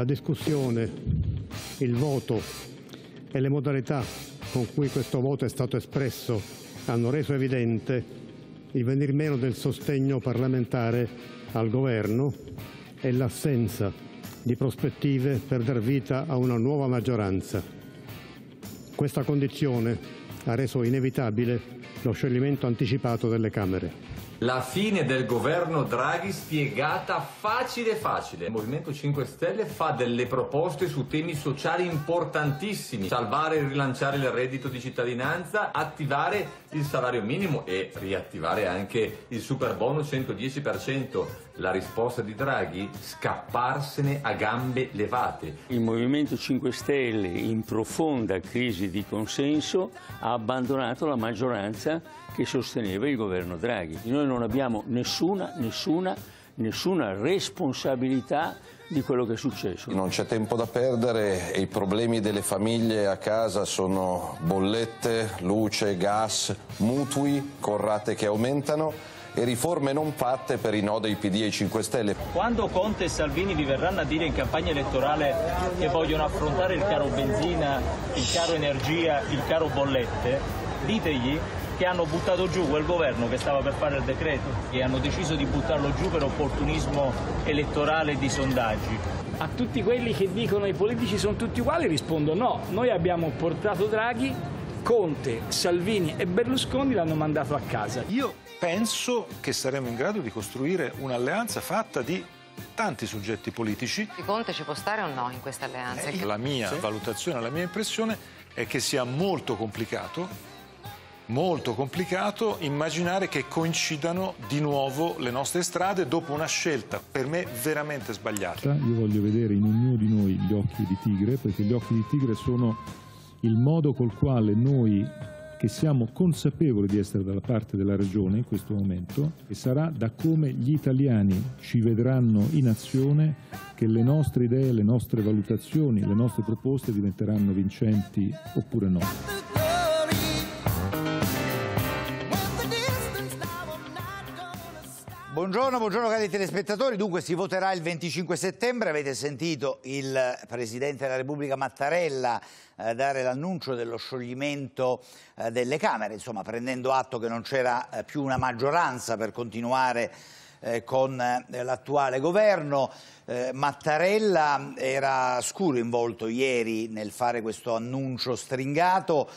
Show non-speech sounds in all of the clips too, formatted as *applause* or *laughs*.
La discussione, il voto e le modalità con cui questo voto è stato espresso hanno reso evidente il venir meno del sostegno parlamentare al governo e l'assenza di prospettive per dar vita a una nuova maggioranza. Questa condizione ha reso inevitabile lo scioglimento anticipato delle Camere. La fine del governo Draghi spiegata facile facile. Il Movimento 5 Stelle fa delle proposte su temi sociali importantissimi. Salvare e rilanciare il reddito di cittadinanza, attivare il salario minimo e riattivare anche il super bonus 110%. La risposta di Draghi? Scapparsene a gambe levate. Il Movimento 5 Stelle, in profonda crisi di consenso, ha abbandonato la maggioranza che sosteneva il governo Draghi. Noi non abbiamo nessuna, nessuna, nessuna responsabilità di quello che è successo. Non c'è tempo da perdere, e i problemi delle famiglie a casa sono bollette, luce, gas, mutui, con rate che aumentano e riforme non fatte per i no dei PD e 5 Stelle. Quando Conte e Salvini vi verranno a dire in campagna elettorale che vogliono affrontare il caro benzina, il caro energia, il caro bollette, ditegli che hanno buttato giù quel governo che stava per fare il decreto e hanno deciso di buttarlo giù per opportunismo elettorale e di sondaggi. A tutti quelli che dicono i politici sono tutti uguali rispondo no, noi abbiamo portato Draghi Conte, Salvini e Berlusconi l'hanno mandato a casa. Io penso che saremo in grado di costruire un'alleanza fatta di tanti soggetti politici. Il Conte ci può stare o no in questa alleanza? Eh, la mia sì. valutazione, la mia impressione è che sia molto complicato molto complicato immaginare che coincidano di nuovo le nostre strade dopo una scelta per me veramente sbagliata. Io voglio vedere in ognuno di noi gli occhi di tigre perché gli occhi di tigre sono il modo col quale noi che siamo consapevoli di essere dalla parte della ragione in questo momento e sarà da come gli italiani ci vedranno in azione che le nostre idee, le nostre valutazioni, le nostre proposte diventeranno vincenti oppure no. Buongiorno, buongiorno cari telespettatori. Dunque si voterà il 25 settembre. Avete sentito il Presidente della Repubblica Mattarella eh, dare l'annuncio dello scioglimento eh, delle Camere, insomma prendendo atto che non c'era eh, più una maggioranza per continuare eh, con eh, l'attuale governo. Eh, Mattarella era scuro in volto ieri nel fare questo annuncio stringato,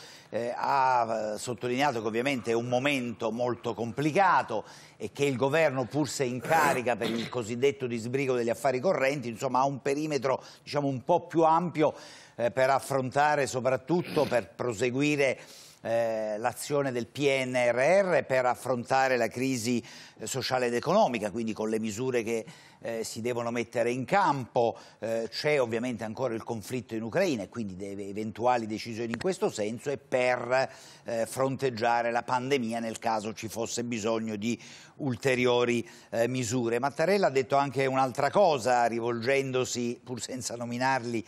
ha sottolineato che ovviamente è un momento molto complicato e che il governo pur se in carica per il cosiddetto disbrigo degli affari correnti, insomma ha un perimetro diciamo, un po' più ampio eh, per affrontare soprattutto, per proseguire eh, l'azione del PNRR per affrontare la crisi eh, sociale ed economica, quindi con le misure che eh, si devono mettere in campo, eh, c'è ovviamente ancora il conflitto in Ucraina e quindi deve, eventuali decisioni in questo senso e per eh, fronteggiare la pandemia nel caso ci fosse bisogno di ulteriori eh, misure. Mattarella ha detto anche un'altra cosa rivolgendosi, pur senza nominarli,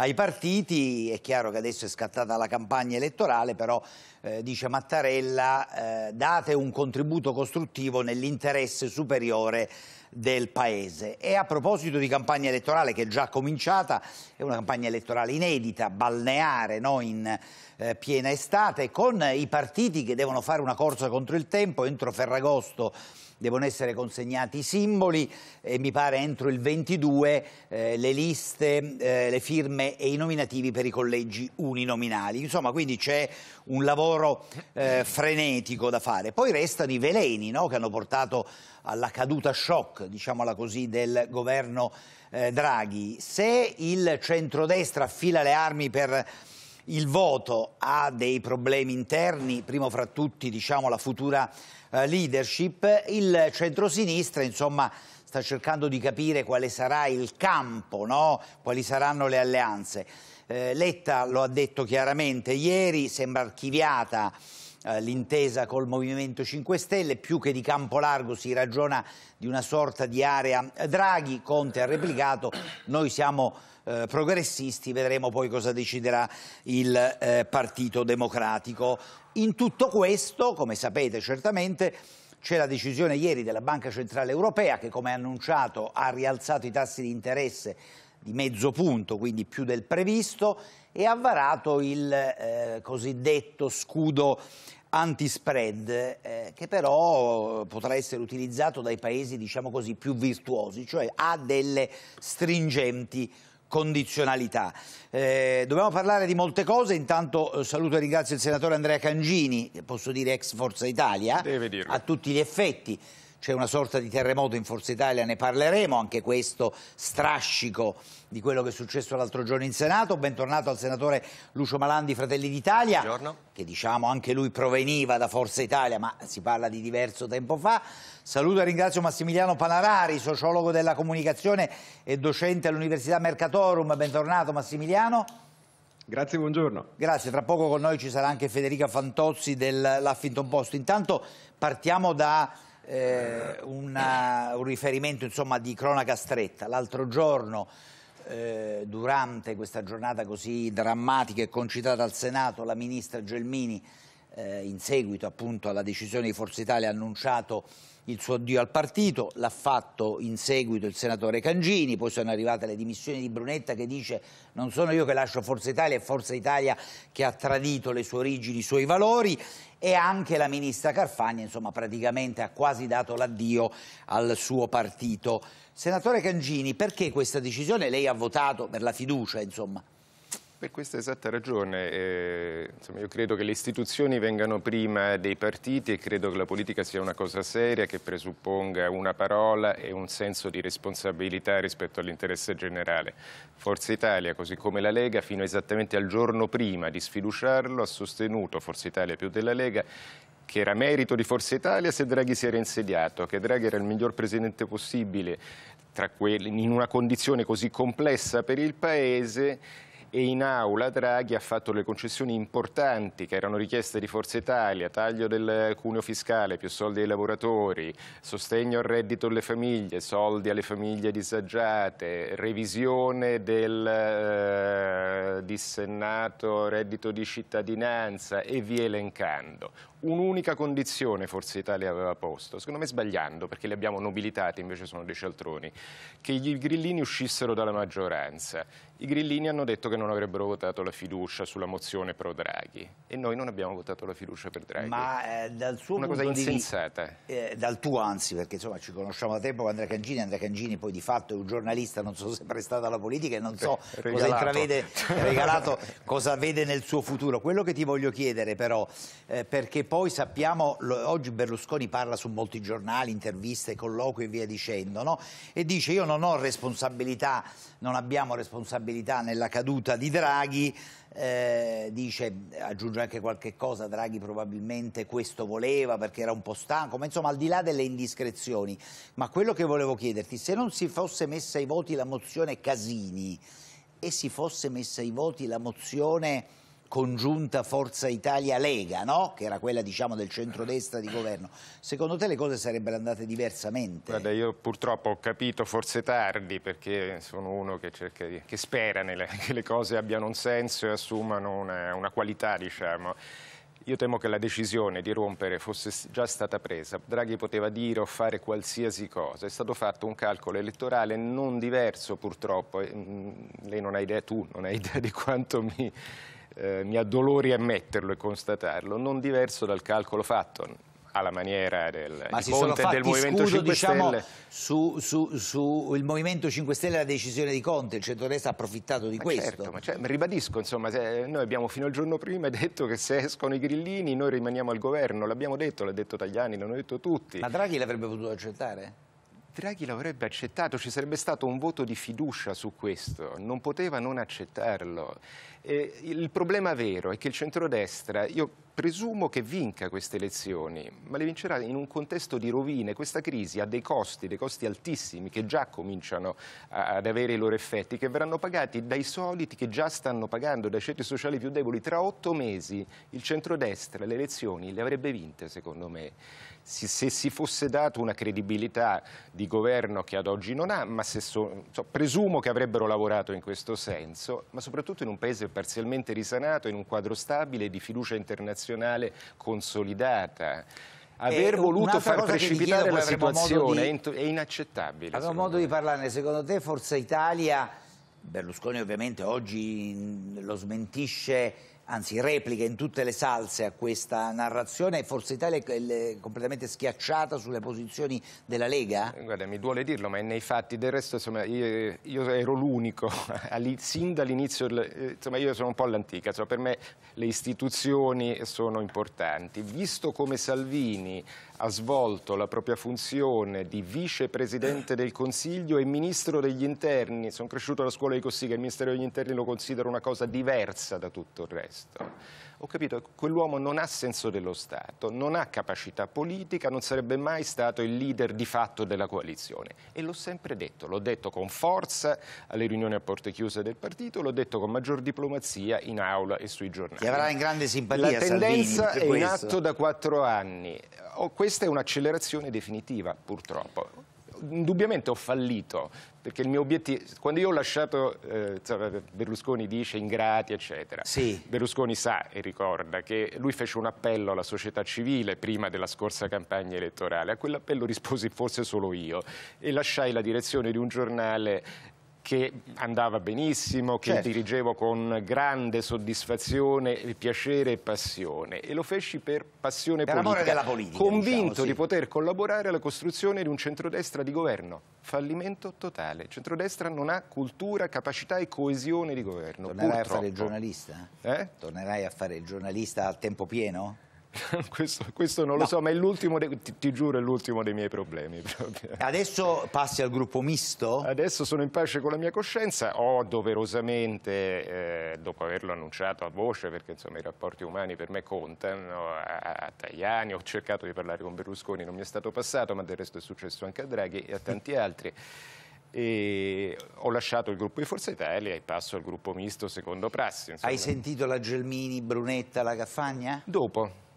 ai partiti, è chiaro che adesso è scattata la campagna elettorale, però eh, dice Mattarella eh, date un contributo costruttivo nell'interesse superiore del Paese. E a proposito di campagna elettorale che è già cominciata, è una campagna elettorale inedita, balneare, no? in eh, piena estate, con i partiti che devono fare una corsa contro il tempo entro Ferragosto devono essere consegnati i simboli e mi pare entro il 22 eh, le liste, eh, le firme e i nominativi per i collegi uninominali. Insomma, quindi c'è un lavoro eh, frenetico da fare. Poi restano i veleni no? che hanno portato alla caduta shock, diciamola così, del governo eh, Draghi. Se il centrodestra affila le armi per il voto ha dei problemi interni, primo fra tutti diciamo, la futura eh, leadership, il centrosinistra insomma, sta cercando di capire quale sarà il campo, no? quali saranno le alleanze. Eh, Letta lo ha detto chiaramente ieri, sembra archiviata eh, l'intesa col Movimento 5 Stelle, più che di campo largo si ragiona di una sorta di area eh, Draghi, Conte ha replicato, noi siamo eh, progressisti, vedremo poi cosa deciderà il eh, Partito Democratico. In tutto questo, come sapete certamente, c'è la decisione ieri della Banca Centrale Europea che, come annunciato, ha rialzato i tassi di interesse di mezzo punto, quindi più del previsto, e ha varato il eh, cosiddetto scudo antispread, eh, che però potrà essere utilizzato dai paesi diciamo così, più virtuosi, cioè ha delle stringenti condizionalità. Eh, dobbiamo parlare di molte cose, intanto eh, saluto e ringrazio il senatore Andrea Cangini, posso dire ex Forza Italia, a tutti gli effetti c'è una sorta di terremoto in Forza Italia, ne parleremo, anche questo strascico di quello che è successo l'altro giorno in Senato. Bentornato al senatore Lucio Malandi, Fratelli d'Italia, che diciamo anche lui proveniva da Forza Italia, ma si parla di diverso tempo fa. Saluto e ringrazio Massimiliano Panarari, sociologo della comunicazione e docente all'Università Mercatorum. Bentornato Massimiliano. Grazie, buongiorno. Grazie, tra poco con noi ci sarà anche Federica Fantozzi dell'Huffington Post. Intanto partiamo da eh, una, un riferimento insomma, di cronaca stretta. L'altro giorno, eh, durante questa giornata così drammatica e concitata al Senato, la ministra Gelmini, eh, in seguito appunto alla decisione di Forza Italia, ha annunciato il suo addio al partito, l'ha fatto in seguito il senatore Cangini, poi sono arrivate le dimissioni di Brunetta che dice non sono io che lascio Forza Italia, è Forza Italia che ha tradito le sue origini, i suoi valori e anche la ministra Carfagna insomma, praticamente ha quasi dato l'addio al suo partito. Senatore Cangini, perché questa decisione? Lei ha votato per la fiducia, insomma. Per questa esatta ragione, eh, insomma, io credo che le istituzioni vengano prima dei partiti e credo che la politica sia una cosa seria che presupponga una parola e un senso di responsabilità rispetto all'interesse generale. Forza Italia, così come la Lega, fino esattamente al giorno prima di sfiduciarlo, ha sostenuto Forza Italia più della Lega che era merito di Forza Italia se Draghi si era insediato, che Draghi era il miglior presidente possibile quelli, in una condizione così complessa per il Paese e in aula Draghi ha fatto le concessioni importanti che erano richieste di Forza Italia, taglio del cuneo fiscale, più soldi ai lavoratori, sostegno al reddito delle famiglie, soldi alle famiglie disagiate, revisione del eh, dissennato reddito di cittadinanza e via elencando un'unica condizione forse Italia aveva posto, secondo me sbagliando perché li abbiamo nobilitati, invece sono dei cialtroni, che i grillini uscissero dalla maggioranza. I grillini hanno detto che non avrebbero votato la fiducia sulla mozione pro Draghi e noi non abbiamo votato la fiducia per Draghi. Ma eh, dal suo Una cosa insensata. Di, eh, dal tuo anzi, perché insomma ci conosciamo da tempo con Andrea Cangini, Andrea Cangini poi di fatto è un giornalista, non so se è prestato alla politica e non so Re, *laughs* cosa intravede, regalato, *laughs* cosa vede nel suo futuro. Quello che ti voglio chiedere però, eh, perché poi sappiamo, oggi Berlusconi parla su molti giornali, interviste, colloqui e via dicendo, no? e dice io non ho responsabilità, non abbiamo responsabilità nella caduta di Draghi, eh, dice, aggiunge anche qualche cosa, Draghi probabilmente questo voleva perché era un po' stanco, ma insomma al di là delle indiscrezioni, ma quello che volevo chiederti, se non si fosse messa ai voti la mozione Casini e si fosse messa ai voti la mozione congiunta Forza Italia-Lega, no? che era quella diciamo, del centrodestra di governo, secondo te le cose sarebbero andate diversamente? Guarda, io purtroppo ho capito forse tardi, perché sono uno che, di, che spera nelle, *laughs* che le cose abbiano un senso e assumano una, una qualità, diciamo. Io temo che la decisione di rompere fosse già stata presa. Draghi poteva dire o fare qualsiasi cosa. È stato fatto un calcolo elettorale non diverso purtroppo. Mm, lei non ha idea, tu non hai idea di quanto mi eh, mi addolori ammetterlo e constatarlo, non diverso dal calcolo fatto alla maniera del Ma si Conte e del Movimento scudo, 5 diciamo, Stelle. Su, su, su, il Movimento 5 Stelle la decisione di Conte, il centrodestra ha approfittato di ma questo. Certo, ma cioè, ribadisco, insomma, noi abbiamo fino al giorno prima *laughs* detto che se escono i grillini noi rimaniamo al governo, l'abbiamo detto, l'ha detto Tagliani, l'hanno detto tutti. Ma Draghi l'avrebbe potuto accettare? Draghi l'avrebbe accettato, ci sarebbe stato un voto di fiducia su questo, non poteva non accettarlo. E il problema vero è che il centrodestra, io presumo che vinca queste elezioni, ma le vincerà in un contesto di rovine. Questa crisi ha dei costi, dei costi altissimi che già cominciano a, ad avere i loro effetti, che verranno pagati dai soliti che già stanno pagando, dai centri sociali più deboli. Tra otto mesi il centrodestra le elezioni le avrebbe vinte, secondo me se si fosse dato una credibilità di governo che ad oggi non ha, ma so, so, presumo che avrebbero lavorato in questo senso, ma soprattutto in un paese parzialmente risanato, in un quadro stabile di fiducia internazionale consolidata. Aver eh, voluto far precipitare la situazione di... è inaccettabile. Avevo modo me. di parlarne, secondo te Forza Italia, Berlusconi ovviamente oggi lo smentisce anzi repliche in tutte le salse a questa narrazione. e Forza Italia è completamente schiacciata sulle posizioni della Lega? Eh, guarda, mi duole dirlo, ma è nei fatti. Del resto, insomma, io, io ero l'unico, *laughs* sin dall'inizio, eh, insomma, io sono un po' all'antica. Insomma, per me le istituzioni sono importanti. Visto come Salvini ha svolto la propria funzione di vicepresidente del Consiglio e ministro degli interni. Sono cresciuto alla scuola di Cossiga, il ministero degli interni lo considero una cosa diversa da tutto il resto ho capito che quell'uomo non ha senso dello Stato, non ha capacità politica, non sarebbe mai stato il leader di fatto della coalizione. E l'ho sempre detto, l'ho detto con forza alle riunioni a porte chiuse del partito, l'ho detto con maggior diplomazia in aula e sui giornali. Ti avrà in grande simpatia La tendenza Salvini, è in atto da quattro anni. Oh, questa è un'accelerazione definitiva, purtroppo indubbiamente ho fallito, perché il mio obiettivo, quando io ho lasciato, eh, Berlusconi dice ingrati, eccetera, sì. Berlusconi sa e ricorda che lui fece un appello alla società civile prima della scorsa campagna elettorale, a quell'appello risposi forse solo io e lasciai la direzione di un giornale che andava benissimo, che certo. dirigevo con grande soddisfazione, piacere e passione. E lo feci per passione per politica. della politica. Diciamo, convinto diciamo, sì. di poter collaborare alla costruzione di un centrodestra di governo. Fallimento totale. Il centrodestra non ha cultura, capacità e coesione di governo. Tornerai purtroppo. a fare il giornalista? Eh? Tornerai a fare il giornalista al tempo pieno? *laughs* questo, questo, non lo no. so, ma è l'ultimo, ti, ti, giuro, è l'ultimo dei miei problemi. *laughs* Proprio. Adesso passi al gruppo misto? Adesso sono in pace con la mia coscienza, ho doverosamente, eh, dopo averlo annunciato a voce, perché insomma i rapporti umani per me contano, a, a Tajani, ho cercato di parlare con Berlusconi, non mi è stato passato, ma del resto è successo anche a Draghi e a tanti altri. E ho lasciato il gruppo di Forza Italia e passo al gruppo misto secondo prassi. Insomma. Hai sentito la Gelmini, Brunetta, la Caffagna? Dopo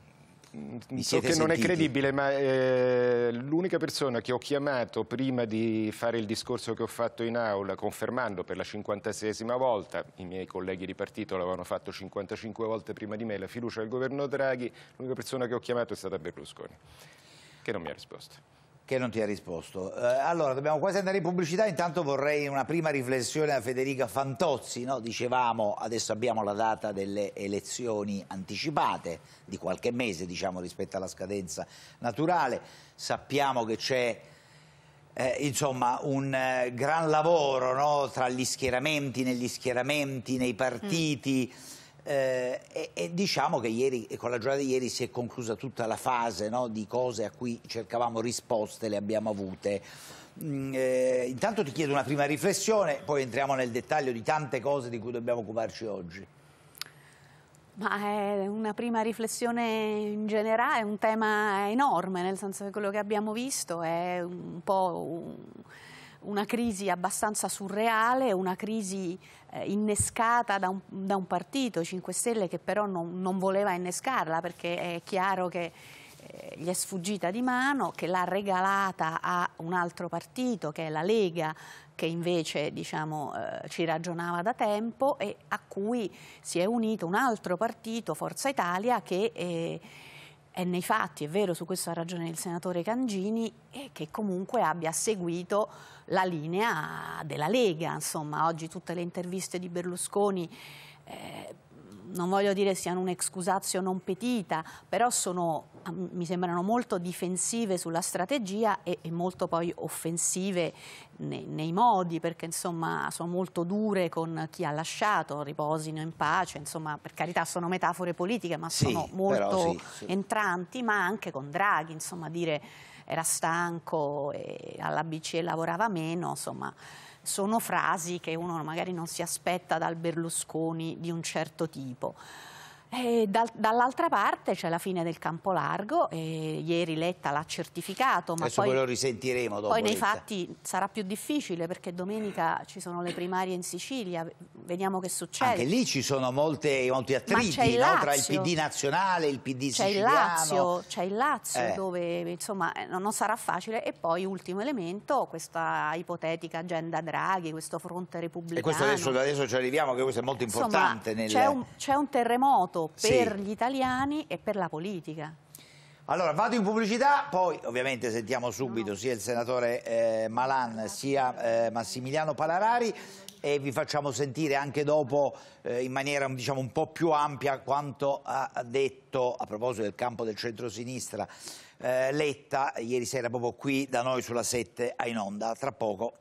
so che sentiti? non è credibile, ma eh, l'unica persona che ho chiamato prima di fare il discorso che ho fatto in aula, confermando per la 56esima volta, i miei colleghi di partito l'avevano fatto 55 volte prima di me, la fiducia al governo Draghi, l'unica persona che ho chiamato è stata Berlusconi, che non mi ha risposto che non ti ha risposto. Eh, allora, dobbiamo quasi andare in pubblicità, intanto vorrei una prima riflessione a Federica Fantozzi, no? dicevamo adesso abbiamo la data delle elezioni anticipate, di qualche mese diciamo rispetto alla scadenza naturale, sappiamo che c'è eh, insomma un eh, gran lavoro no? tra gli schieramenti, negli schieramenti, nei partiti... Mm eh, e, e, diciamo che ieri, con la giornata di ieri si è conclusa tutta la fase no, di cose a cui cercavamo risposte, le abbiamo avute. Mm, eh, intanto ti chiedo una prima riflessione, poi entriamo nel dettaglio di tante cose di cui dobbiamo occuparci oggi. Ma è eh, una prima riflessione in generale, è un tema enorme, nel senso che quello che abbiamo visto è un po' una crisi abbastanza surreale, una crisi eh, innescata da un, da un, partito, 5 Stelle, che però non, non voleva innescarla perché è chiaro che eh, gli è sfuggita di mano, che l'ha regalata a un altro partito che è la Lega che invece diciamo, eh, ci ragionava da tempo e a cui si è unito un altro partito, Forza Italia, che eh, è nei fatti, è vero, su questo ha ragione il senatore Cangini, e eh, che comunque abbia seguito la linea della Lega. Insomma, oggi tutte le interviste di Berlusconi eh, non voglio dire siano un'excusatio non petita, però sono, mi sembrano molto difensive sulla strategia e, e molto poi offensive nei, nei, modi, perché insomma sono molto dure con chi ha lasciato, riposino in pace, insomma per carità sono metafore politiche, ma sì, sono molto sì, sì. entranti, ma anche con Draghi, insomma dire era stanco e alla BCE lavorava meno, insomma sono frasi che uno magari non si aspetta dal Berlusconi di un certo tipo. Eh, dal, dall'altra parte c'è la fine del campo largo, ieri Letta l'ha certificato. Ma Adesso poi, lo risentiremo dopo. Poi nei Letta. fatti sarà più difficile perché domenica ci sono le primarie in Sicilia, vediamo che succede. Anche lì ci sono molte, molti attriti il no? tra il PD nazionale, e il PD c'è siciliano. Il Lazio, c'è il Lazio eh. dove insomma eh, non sarà facile e poi ultimo elemento questa ipotetica agenda Draghi, questo fronte repubblicano. E questo adesso, adesso ci arriviamo che questo è molto importante. Nel... C'è un, un terremoto per sì. gli italiani e per la politica. Allora, vado in pubblicità, poi ovviamente sentiamo subito sia il senatore eh, Malan sia eh, Massimiliano Palarari e vi facciamo sentire anche dopo eh, in maniera diciamo, un po' più ampia quanto ha detto a proposito del campo del centrosinistra eh, Letta ieri sera proprio qui da noi sulla 7 a in onda. Tra poco.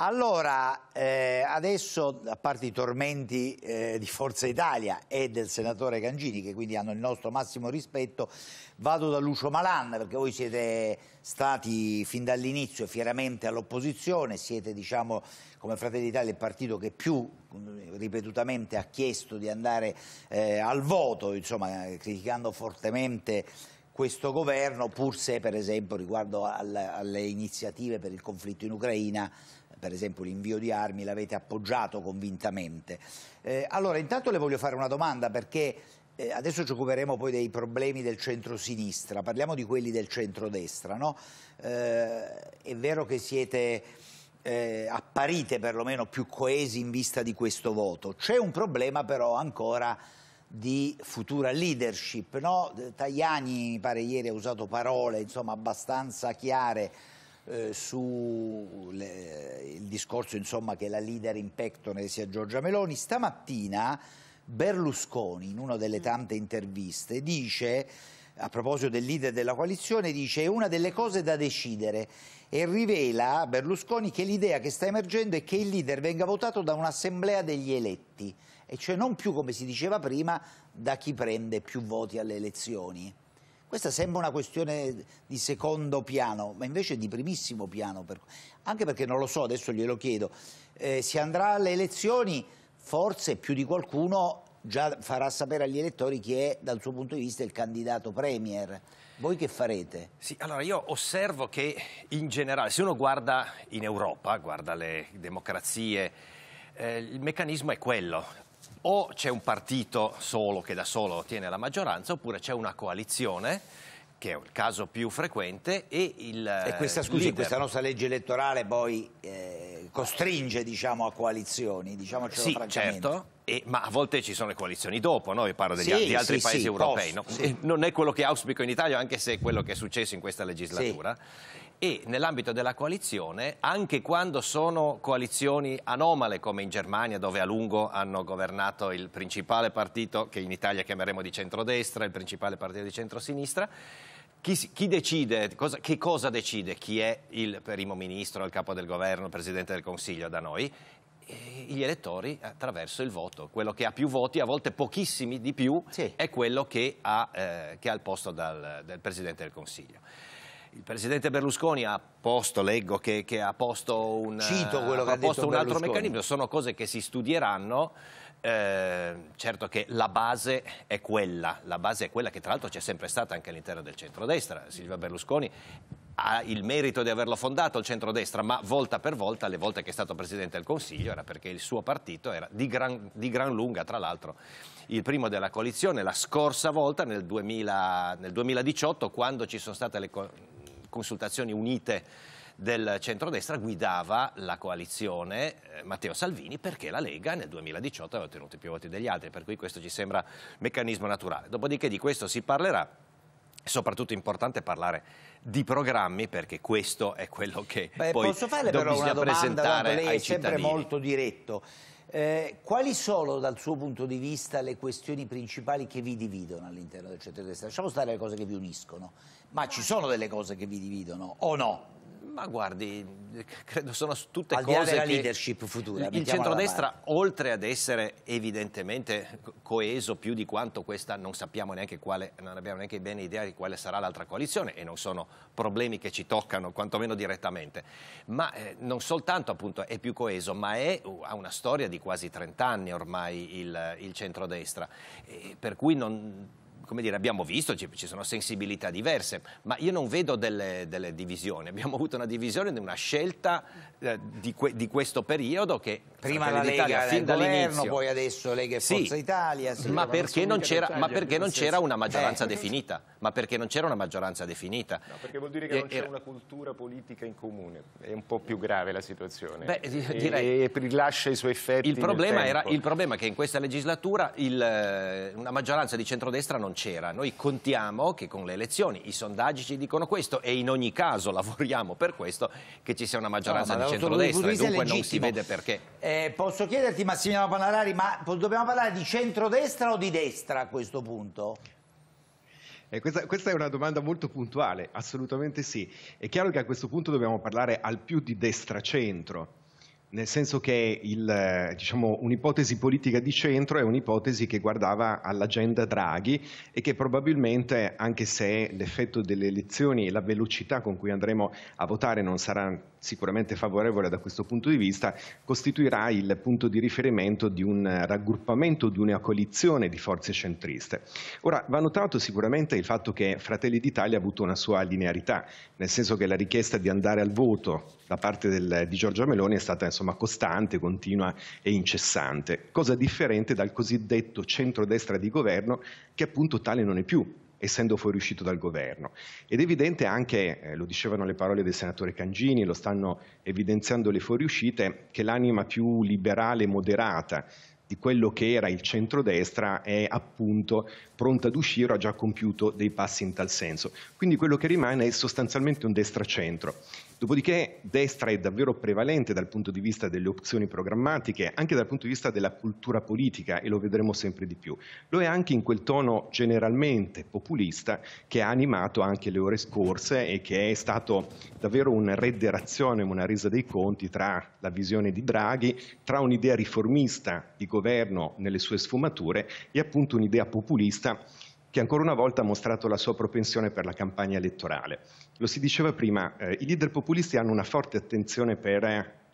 Allora, eh, adesso, a parte i tormenti eh, di Forza Italia e del senatore Gangini, che quindi hanno il nostro massimo rispetto, vado da Lucio Malan, perché voi siete stati fin dall'inizio fieramente all'opposizione, siete, diciamo, come Fratelli d'Italia, il partito che più eh, ripetutamente ha chiesto di andare eh, al voto, insomma, criticando fortemente questo governo, pur se, per esempio, riguardo al, alle iniziative per il conflitto in Ucraina, per esempio l'invio di armi, l'avete appoggiato convintamente. Eh, allora, intanto le voglio fare una domanda perché eh, adesso ci occuperemo poi dei problemi del centro-sinistra, parliamo di quelli del centro-destra. No? Eh, è vero che siete eh, apparite perlomeno più coesi in vista di questo voto, c'è un problema però ancora di futura leadership. No? Tajani, mi pare ieri, ha usato parole insomma, abbastanza chiare eh, sul discorso insomma, che la leader in pectone sia Giorgia Meloni. Stamattina Berlusconi, in una delle tante interviste, dice a proposito del leader della coalizione, dice è una delle cose da decidere e rivela Berlusconi che l'idea che sta emergendo è che il leader venga votato da un'assemblea degli eletti e cioè non più come si diceva prima da chi prende più voti alle elezioni. Questa sembra una questione di secondo piano, ma invece di primissimo piano, per... anche perché non lo so, adesso glielo chiedo, eh, si andrà alle elezioni, forse più di qualcuno già farà sapere agli elettori chi è dal suo punto di vista il candidato premier. Voi che farete? Sì, allora io osservo che in generale, se uno guarda in Europa, guarda le democrazie, eh, il meccanismo è quello o c'è un partito solo che da solo ottiene la maggioranza oppure c'è una coalizione che è il caso più frequente e il eh, e questa, scusi, leader... questa nostra legge elettorale poi eh, costringe diciamo, a coalizioni diciamocelo sì, certo e, ma a volte ci sono le coalizioni dopo, no? Io parlo degli, sì, di altri sì, paesi sì, europei. No? Non è quello che auspico in Italia, anche se è quello che è successo in questa legislatura e nell'ambito della coalizione, anche quando sono coalizioni anomale come in Germania dove a lungo hanno governato il principale partito che in Italia chiameremo di centrodestra, il principale partito di centrosinistra, chi, chi decide, cosa, che cosa decide chi è il primo ministro, il capo del governo, il presidente del consiglio da noi? Eh, gli elettori attraverso il voto. Quello che ha più voti, a volte pochissimi di più, sì. è quello che ha, eh, che ha il posto dal, del Presidente del Consiglio il presidente Berlusconi ha posto, leggo, che, che ha posto un, Cito quello che ha, ha posto un altro meccanismo, sono cose che si studieranno. Eh, certo che la base è quella, la base è quella che tra l'altro c'è sempre stata anche all'interno del centrodestra. Silvia Berlusconi ha il merito di averlo fondato il centrodestra, ma volta per volta, le volte che è stato Presidente del Consiglio, era perché il suo partito era di gran, di gran lunga, tra l'altro, il primo della coalizione. La scorsa volta, nel, 2000, nel 2018, quando ci sono state le consultazioni unite del centrodestra guidava la coalizione eh, Matteo Salvini perché la Lega nel 2018 aveva ottenuto più voti degli altri, per cui questo ci sembra meccanismo naturale. Dopodiché di questo si parlerà, è soprattutto importante parlare di programmi perché questo è quello che Beh, poi posso fare però una domanda, presentare lei è sempre molto diretto. Eh, quali sono dal suo punto di vista le questioni principali che vi dividono all'interno del centro-destra? Lasciamo stare le cose che vi uniscono, ma ci sono delle cose che vi dividono o no? Ma guardi, credo sono tutte Al cose della leadership futura. Il centrodestra, oltre ad essere evidentemente coeso più di quanto questa non sappiamo neanche quale, non abbiamo neanche bene idea di quale sarà l'altra coalizione e non sono problemi che ci toccano, quantomeno direttamente, ma eh, non soltanto appunto è più coeso, ma è, uh, ha una storia di quasi 30 anni ormai il, il centrodestra, eh, per cui non come dire, abbiamo visto, ci, ci, sono sensibilità diverse, ma io non vedo delle, delle divisioni. Abbiamo avuto una divisione di una scelta eh, di, que, di, questo periodo che prima la Lega fin dall'inizio, poi adesso Lega e Forza sì, Italia, sì, ma, perché non c'era, ma perché non c'era una maggioranza eh. definita? Ma perché non c'era una maggioranza definita? No, perché vuol dire che e, non c'è era... una cultura politica in comune, è un po' più grave la situazione. Beh, direi... e, e rilascia i suoi effetti. Il problema, era, il problema è che in questa legislatura il, eh, una maggioranza di centrodestra non c'era. Noi contiamo che con le elezioni i sondaggi ci dicono questo e in ogni caso lavoriamo per questo che ci sia una maggioranza no, di centrodestra e dunque non si vede perché. Eh, posso chiederti Massimiliano Panarari, ma dobbiamo parlare di centrodestra o di destra a questo punto? Eh, questa, questa, è una domanda molto puntuale, assolutamente sì. È chiaro che a questo punto dobbiamo parlare al più di destra-centro, nel senso che il, eh, diciamo, un'ipotesi politica di centro è un'ipotesi che guardava all'agenda Draghi e che probabilmente, anche se l'effetto delle elezioni e la velocità con cui andremo a votare non sarà sicuramente favorevole da questo punto di vista, costituirà il punto di riferimento di un raggruppamento, di una coalizione di forze centriste. Ora, va notato sicuramente il fatto che Fratelli d'Italia ha avuto una sua linearità, nel senso che la richiesta di andare al voto da parte del, di Giorgia Meloni è stata insomma, costante, continua e incessante, cosa differente dal cosiddetto centrodestra di governo che appunto tale non è più, essendo fuoriuscito dal governo. Ed è evidente anche, eh, lo dicevano le parole del senatore Cangini, lo stanno evidenziando le fuoriuscite, che l'anima più liberale e moderata di quello che era il centrodestra è appunto pronta ad uscire, ha già compiuto dei passi in tal senso. Quindi quello che rimane è sostanzialmente un destra-centro. Dopodiché destra è davvero prevalente dal punto di vista delle opzioni programmatiche, anche dal punto di vista della cultura politica e lo vedremo sempre di più. Lo è anche in quel tono generalmente populista che ha animato anche le ore scorse e che è stato davvero una redderazione, una resa dei conti tra la visione di Draghi, tra un'idea riformista di governo nelle sue sfumature e appunto un'idea populista che ancora una volta ha mostrato la sua propensione per la campagna elettorale. Lo si diceva prima, eh, i leader populisti hanno una forte attenzione per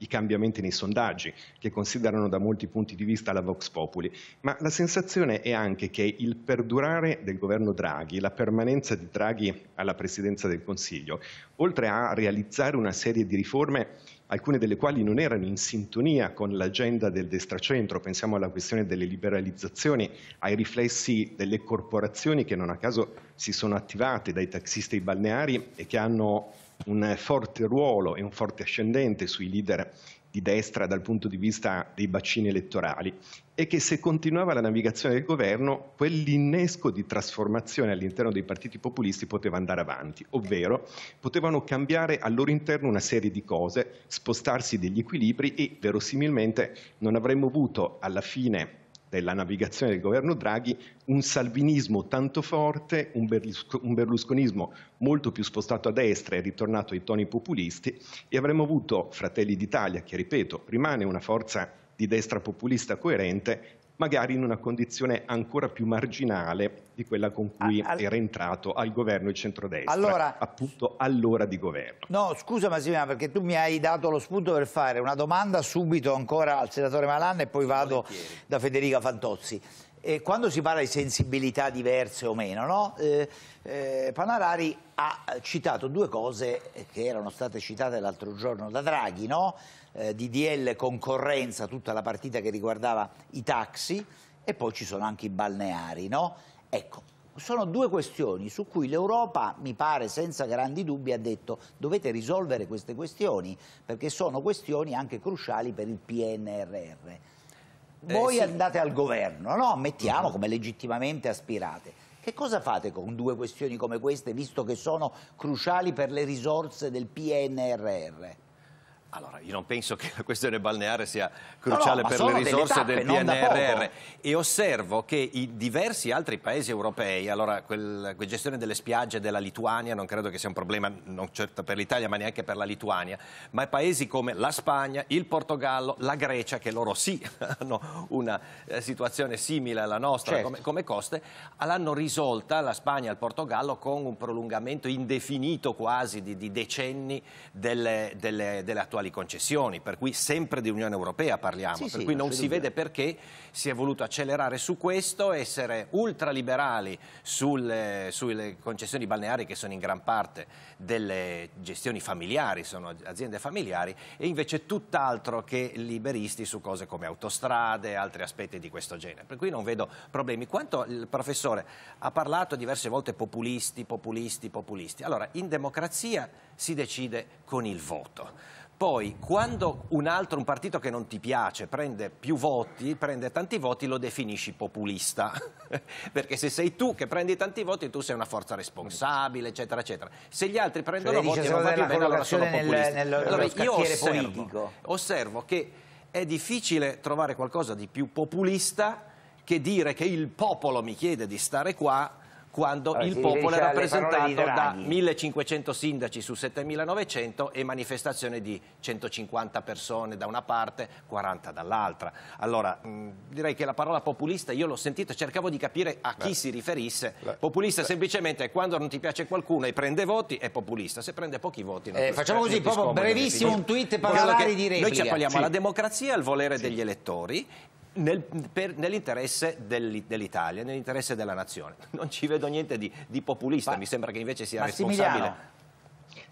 i cambiamenti nei sondaggi, che considerano da molti punti di vista la Vox Populi, ma la sensazione è anche che il perdurare del governo Draghi, la permanenza di Draghi alla presidenza del Consiglio, oltre a realizzare una serie di riforme alcune delle quali non erano in sintonia con l'agenda del destracentro, pensiamo alla questione delle liberalizzazioni, ai riflessi delle corporazioni che non a caso si sono attivate dai taxisti ai balneari e che hanno un forte ruolo e un forte ascendente sui leader di destra dal punto di vista dei bacini elettorali e che se continuava la navigazione del governo quell'innesco di trasformazione all'interno dei partiti populisti poteva andare avanti, ovvero potevano cambiare al loro interno una serie di cose, spostarsi degli equilibri e verosimilmente non avremmo avuto alla fine della navigazione del governo Draghi un salvinismo tanto forte, un, berlusco, un berlusconismo molto più spostato a destra e ritornato ai toni populisti e avremmo avuto Fratelli d'Italia che, ripeto, rimane una forza di destra populista coerente magari in una condizione ancora più marginale di quella con ah, cui al... era entrato al governo il centrodestra, allora... appunto all'ora di governo. No, scusa Massimiliano, perché tu mi hai dato lo spunto per fare una domanda subito ancora al senatore Malan e poi vado Volentieri. da Federica Fantozzi eh, quando si parla di sensibilità diverse o meno, no? eh, eh, Panarari ha citato due cose che erano state citate l'altro giorno da Draghi, no? Eh, DDL concorrenza, tutta la partita che riguardava i taxi e poi ci sono anche i balneari. No? Ecco, sono due questioni su cui l'Europa, mi pare senza grandi dubbi, ha detto dovete risolvere queste questioni perché sono questioni anche cruciali per il PNRR. Eh, voi sì. andate al governo, no? Mettiamo come legittimamente aspirate. Che cosa fate con due questioni come queste, visto che sono cruciali per le risorse del PNRR? Allora, io non penso che la questione balneare sia cruciale no, no, per le risorse tappe, del PNRR e osservo che i diversi altri paesi europei, allora quella quel gestione delle spiagge della Lituania non credo che sia un problema non certo per l'Italia ma neanche per la Lituania, ma paesi come la Spagna, il Portogallo, la Grecia che loro sì *laughs* hanno una eh, situazione simile alla nostra certo. come, come coste, l'hanno risolta la Spagna e il Portogallo con un prolungamento indefinito quasi di, di decenni delle, delle, delle attuali eventuali concessioni, per cui sempre di Unione Europea parliamo, sì, per sì, cui non, non si vede perché si è voluto accelerare su questo, essere ultraliberali sulle, eh, sulle concessioni balneari che sono in gran parte delle gestioni familiari, sono aziende familiari, e invece tutt'altro che liberisti su cose come autostrade e altri aspetti di questo genere. Per cui non vedo problemi. Quanto il professore ha parlato diverse volte populisti, populisti, populisti. Allora, in democrazia si decide con il voto. Poi, quando un altro, un partito che non ti piace, prende più voti, prende tanti voti, lo definisci populista. *laughs* Perché se sei tu che prendi tanti voti, tu sei una forza responsabile, eccetera, eccetera. Se gli altri prendono cioè, voti non va più bene, allora sono populisti. Nel, nel, allora, io osservo, osservo che è difficile trovare qualcosa di più populista che dire che il popolo mi chiede di stare qua quando allora, il popolo è rappresentato da 1500 sindaci su 7900 e manifestazione di 150 persone da una parte, 40 dall'altra. Allora, mh, direi che la parola populista io l'ho sentita, cercavo di capire a chi Beh. si riferisse. Beh. Populista Beh. semplicemente è quando non ti piace qualcuno e prende voti, è populista. Se prende pochi voti... Non Eh, facciamo così, proprio brevissimo un tweet per parlare di replica. Noi ci appelliamo sì. alla democrazia e al volere sì. degli elettori nel, per, nell'interesse dell'Italia, nell'interesse della nazione. Non ci vedo niente di, di populista, ma, mi sembra che invece sia responsabile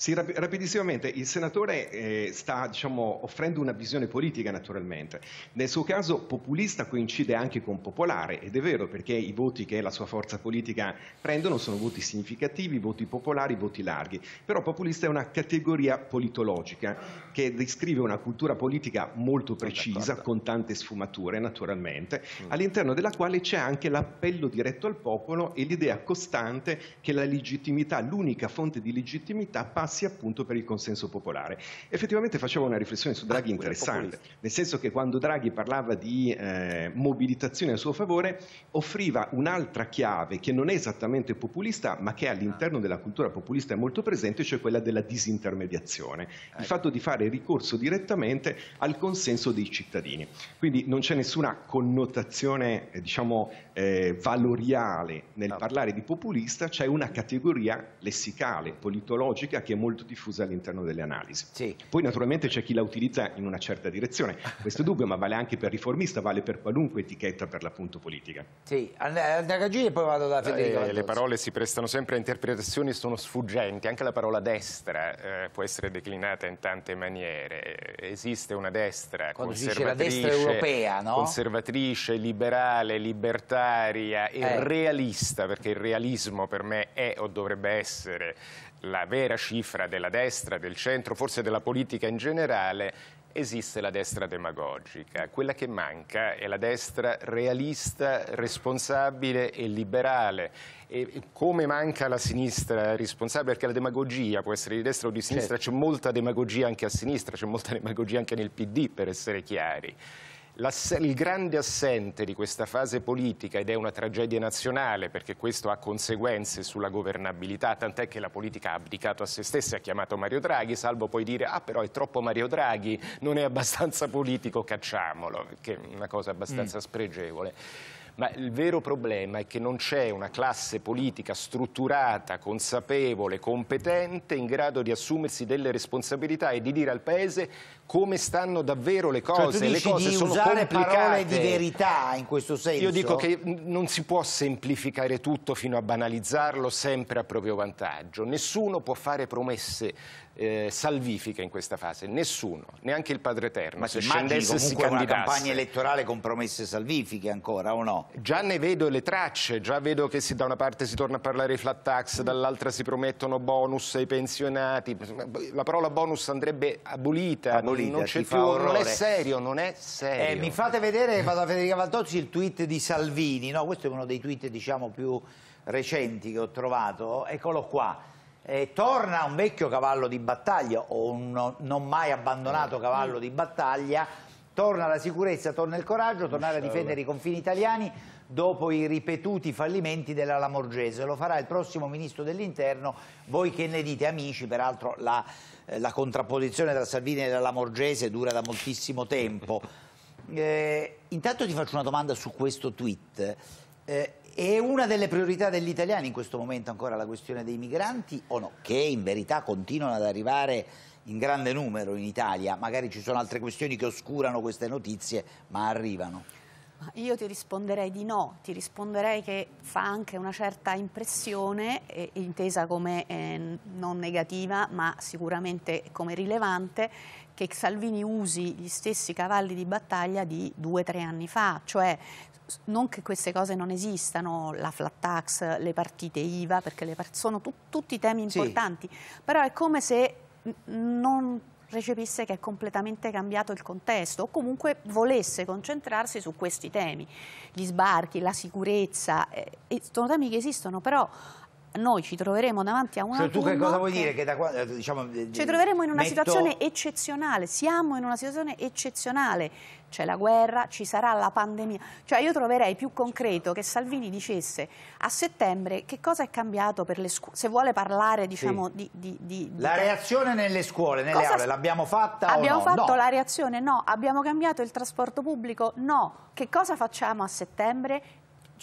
sì, rap rapidissimamente, il senatore eh, sta diciamo, offrendo una visione politica naturalmente. Nel suo caso populista coincide anche con popolare ed è vero perché i voti che la sua forza politica prendono sono voti significativi, voti popolari, voti larghi. Però populista è una categoria politologica che descrive una cultura politica molto precisa, con tante sfumature naturalmente, mm. all'interno della quale c'è anche l'appello diretto al popolo e l'idea costante che la legittimità, l'unica fonte di legittimità passa passi appunto per il consenso popolare. Effettivamente facevo una riflessione su ah, Draghi interessante, nel senso che quando Draghi parlava di eh, mobilitazione a suo favore, offriva un'altra chiave che non è esattamente populista, ma che all'interno della cultura populista è molto presente, cioè quella della disintermediazione, il ecco. fatto di fare ricorso direttamente al consenso dei cittadini. Quindi non c'è nessuna connotazione, eh, diciamo, eh, valoriale nel certo. parlare di populista c'è una categoria lessicale, politologica che è molto diffusa all'interno delle analisi. Sì. Poi naturalmente c'è chi la utilizza in una certa direzione, questo è dubbio ma vale anche per riformista, vale per qualunque etichetta per l'appunto politica. Sì, andiamo a e poi vado da eh, Federico. Eh, le parole si prestano sempre a interpretazioni, sono sfuggenti, anche la parola destra eh, può essere declinata in tante maniere, esiste una destra Quando conservatrice, destra europea, no? conservatrice, liberale, libertà secondaria e eh. realista, perché il realismo per me è o dovrebbe essere la vera cifra della destra, del centro, forse della politica in generale, esiste la destra demagogica. Quella che manca è la destra realista, responsabile e liberale. E come manca la sinistra responsabile? Perché la demagogia può essere di destra o di sinistra, certo. c'è molta demagogia anche a sinistra, c'è molta demagogia anche nel PD, per essere chiari il grande assente di questa fase politica, ed è una tragedia nazionale perché questo ha conseguenze sulla governabilità, tant'è che la politica ha abdicato a se stessa e ha chiamato Mario Draghi, salvo poi dire ah però è troppo Mario Draghi, non è abbastanza politico, cacciamolo, che è una cosa abbastanza mm. spregevole ma il vero problema è che non c'è una classe politica strutturata, consapevole, competente, in grado di assumersi delle responsabilità e di dire al Paese come stanno davvero le cioè, cose. Cioè, le cose di sono usare complicate. parole di verità in questo senso? Io dico che non si può semplificare tutto fino a banalizzarlo sempre a proprio vantaggio. Nessuno può fare promesse eh, salvifiche in questa fase, nessuno, neanche il Padre Eterno. Ma se scendesse si candidasse. una campagna elettorale con promesse salvifiche ancora o no? Già ne vedo le tracce, già vedo che si, da una parte si torna a parlare di flat tax, mm. dall'altra si promettono bonus ai pensionati. La parola bonus andrebbe abolita, abolita non, c'è più, non è serio, non è eh, serio. Eh, mi fate vedere, vado a Federica Valtozzi, il tweet di Salvini, no? Questo è uno dei tweet, diciamo, più recenti che ho trovato. Eccolo qua. Eh, torna un vecchio cavallo di battaglia o un non mai abbandonato eh. cavallo di battaglia Torna la sicurezza, torna il coraggio, tornare a difendere i confini italiani dopo i ripetuti fallimenti della Lamorgese. Lo farà il prossimo ministro dell'interno, voi che ne dite amici, peraltro la, eh, la contrapposizione tra Salvini e la Lamorgese dura da moltissimo tempo. *laughs* Eh, intanto ti faccio una domanda su questo tweet. Eh, è una delle priorità degli italiani in questo momento ancora la questione dei migranti o no? Che in verità continuano ad arrivare in grande numero in Italia, magari ci sono altre questioni che oscurano queste notizie, ma arrivano. Io ti risponderei di no, ti risponderei che fa anche una certa impressione, eh, intesa come eh, non negativa ma sicuramente come rilevante, che Salvini usi gli stessi cavalli di battaglia di due o tre anni fa, cioè non che queste cose non esistano, la flat tax, le partite IVA, perché le part sono tu tutti temi importanti, sì. però è come se non recepisse che è completamente cambiato il contesto o comunque volesse concentrarsi su questi temi, gli sbarchi, la sicurezza, eh, sono temi che esistono però noi ci troveremo davanti a una cioè, tu che cosa vuoi dire? Che da qua, eh, diciamo, eh, ci troveremo in una metto... situazione eccezionale, siamo in una situazione eccezionale, c'è la guerra, ci sarà la pandemia, cioè io troverei più concreto che Salvini dicesse a settembre che cosa è cambiato per le scuole, se vuole parlare diciamo sì. di, di, di, La reazione nelle scuole, nelle cosa... aule, l'abbiamo fatta Abbiamo no? fatto no. la reazione? No. Abbiamo cambiato il trasporto pubblico? No. Che cosa facciamo a settembre?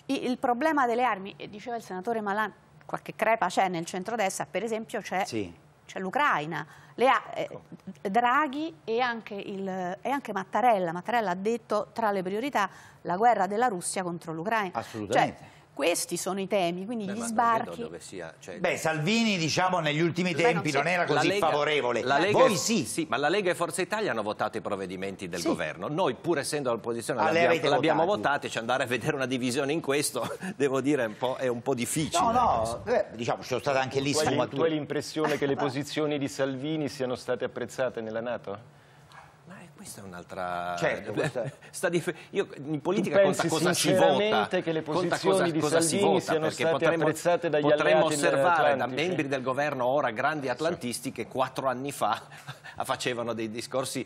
Il problema delle armi, diceva il senatore Malan, qualche crepa c'è nel centrodestra, per esempio c'è sì. l'Ucraina. Eh, ecco. Draghi e anche, il, e anche, Mattarella. Mattarella ha detto tra le priorità la guerra della Russia contro l'Ucraina. Assolutamente. Cioè, questi sono i temi, quindi Beh, gli sbarchi... Sia, cioè... Beh, Salvini diciamo negli ultimi tempi non, non, era così Lega, favorevole, la Lega voi sì. sì. ma la Lega e Forza Italia hanno votato i provvedimenti del sì. governo. Noi pur essendo all'opposizione ah, l'abbiamo, l'abbiamo votato, cioè andare a vedere una divisione in questo, *laughs* devo dire, un è un po' difficile. No, no, eh, diciamo, ci sono state anche lì sfumature. Tu hai l'impressione che le *laughs* posizioni di Salvini siano state apprezzate nella Nato? Questa è un'altra... Certo, questa... *laughs* Dif... Io, in politica conta cosa si vota. che le posizioni cosa, di cosa Salvini si vota, siano state potremmo, apprezzate dagli potremmo osservare da membri del governo, ora grandi atlantisti, che quattro anni fa *laughs* facevano dei discorsi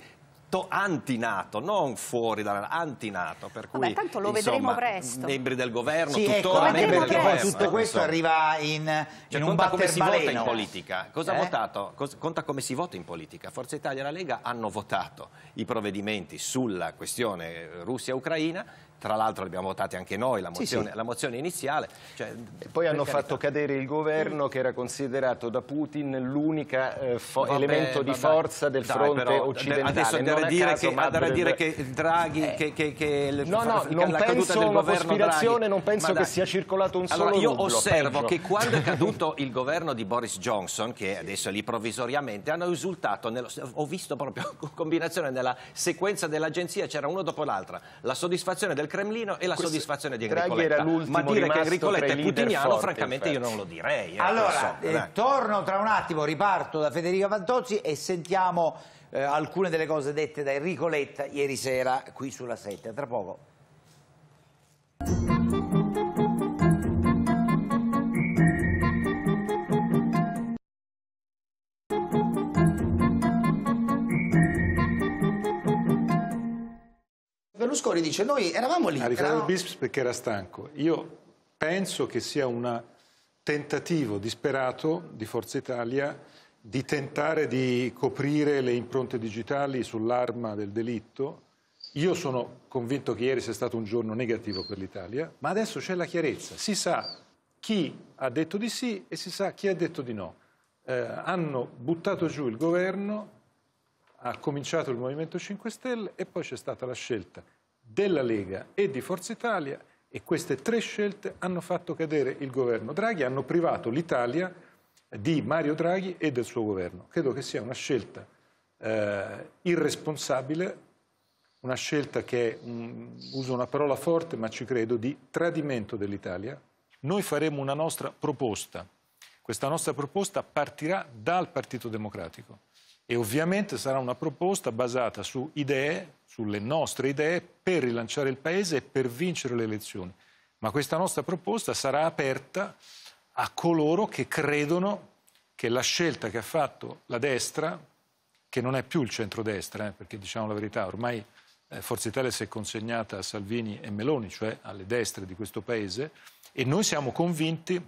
NATO, anti-NATO, non fuori dalla anti-NATO. Per cui, Vabbè, tanto lo insomma, vedremo presto. Membri del governo, sì, tuttora ecco, membri del governo. Tutto questo insomma. arriva in, cioè, in un conta come si vota in politica. Cosa eh? ha votato? Cosa, conta come si vota in politica. Forza Italia e la Lega hanno votato i provvedimenti sulla questione Russia-Ucraina tra l'altro l'abbiamo votata anche noi, la mozione, sì, sì. La mozione iniziale. Cioè, poi hanno carità. fatto cadere il governo che era considerato da Putin l'unico eh, elemento vabbè, di forza del dai, fronte però, occidentale. Adesso andare a dire, che, dire che Draghi, eh. che, che, che il, no, no, non la penso caduta del cospirazione, Draghi. non penso che sia circolato un allora, Io rublo, osservo peggio. che quando è *laughs* caduto il governo di Boris Johnson, che adesso è lì provvisoriamente, hanno risultato, nello, ho visto proprio *laughs* combinazione nella sequenza dell'agenzia, c'era uno dopo l'altra, la soddisfazione del Cremlino e la Questo soddisfazione di Enricoletta. Ma dire che Enricoletta è putiniano, forti, francamente, io non lo direi. Eh, allora, lo so, eh, torno tra un attimo, riparto da Federica Fantozzi e sentiamo eh, alcune delle cose dette da Enricoletta ieri sera qui sulla 7. Tra poco. Berlusconi dice noi eravamo lì. Ha ah, rifiutato il bis perché era stanco. Io penso che sia un tentativo disperato di Forza Italia di tentare di coprire le impronte digitali sull'arma del delitto. Io sono convinto che ieri sia stato un giorno negativo per l'Italia, ma adesso c'è la chiarezza. Si sa chi ha detto di sì e si sa chi ha detto di no. Eh, hanno buttato giù il governo, ha cominciato il Movimento 5 Stelle e poi c'è stata la scelta della Lega e di Forza Italia e queste tre scelte hanno fatto cadere il governo Draghi, hanno privato l'Italia di Mario Draghi e del suo governo. Credo che sia una scelta eh, irresponsabile, una scelta che, um, uso una parola forte ma ci credo, di tradimento dell'Italia. Noi faremo una nostra proposta. Questa nostra proposta partirà dal Partito Democratico e ovviamente sarà una proposta basata su idee, sulle nostre idee per rilanciare il Paese e per vincere le elezioni. Ma questa nostra proposta sarà aperta a coloro che credono che la scelta che ha fatto la destra, che non è più il centrodestra, eh, perché diciamo la verità, ormai eh, Forza Italia si è consegnata a Salvini e Meloni, cioè alle destre di questo Paese, e noi siamo convinti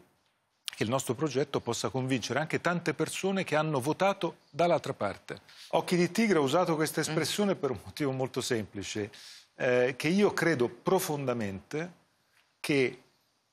che il nostro progetto possa convincere anche tante persone che hanno votato dall'altra parte. Occhi di Tigre ha usato questa mm. espressione per un motivo molto semplice, eh, che io credo profondamente che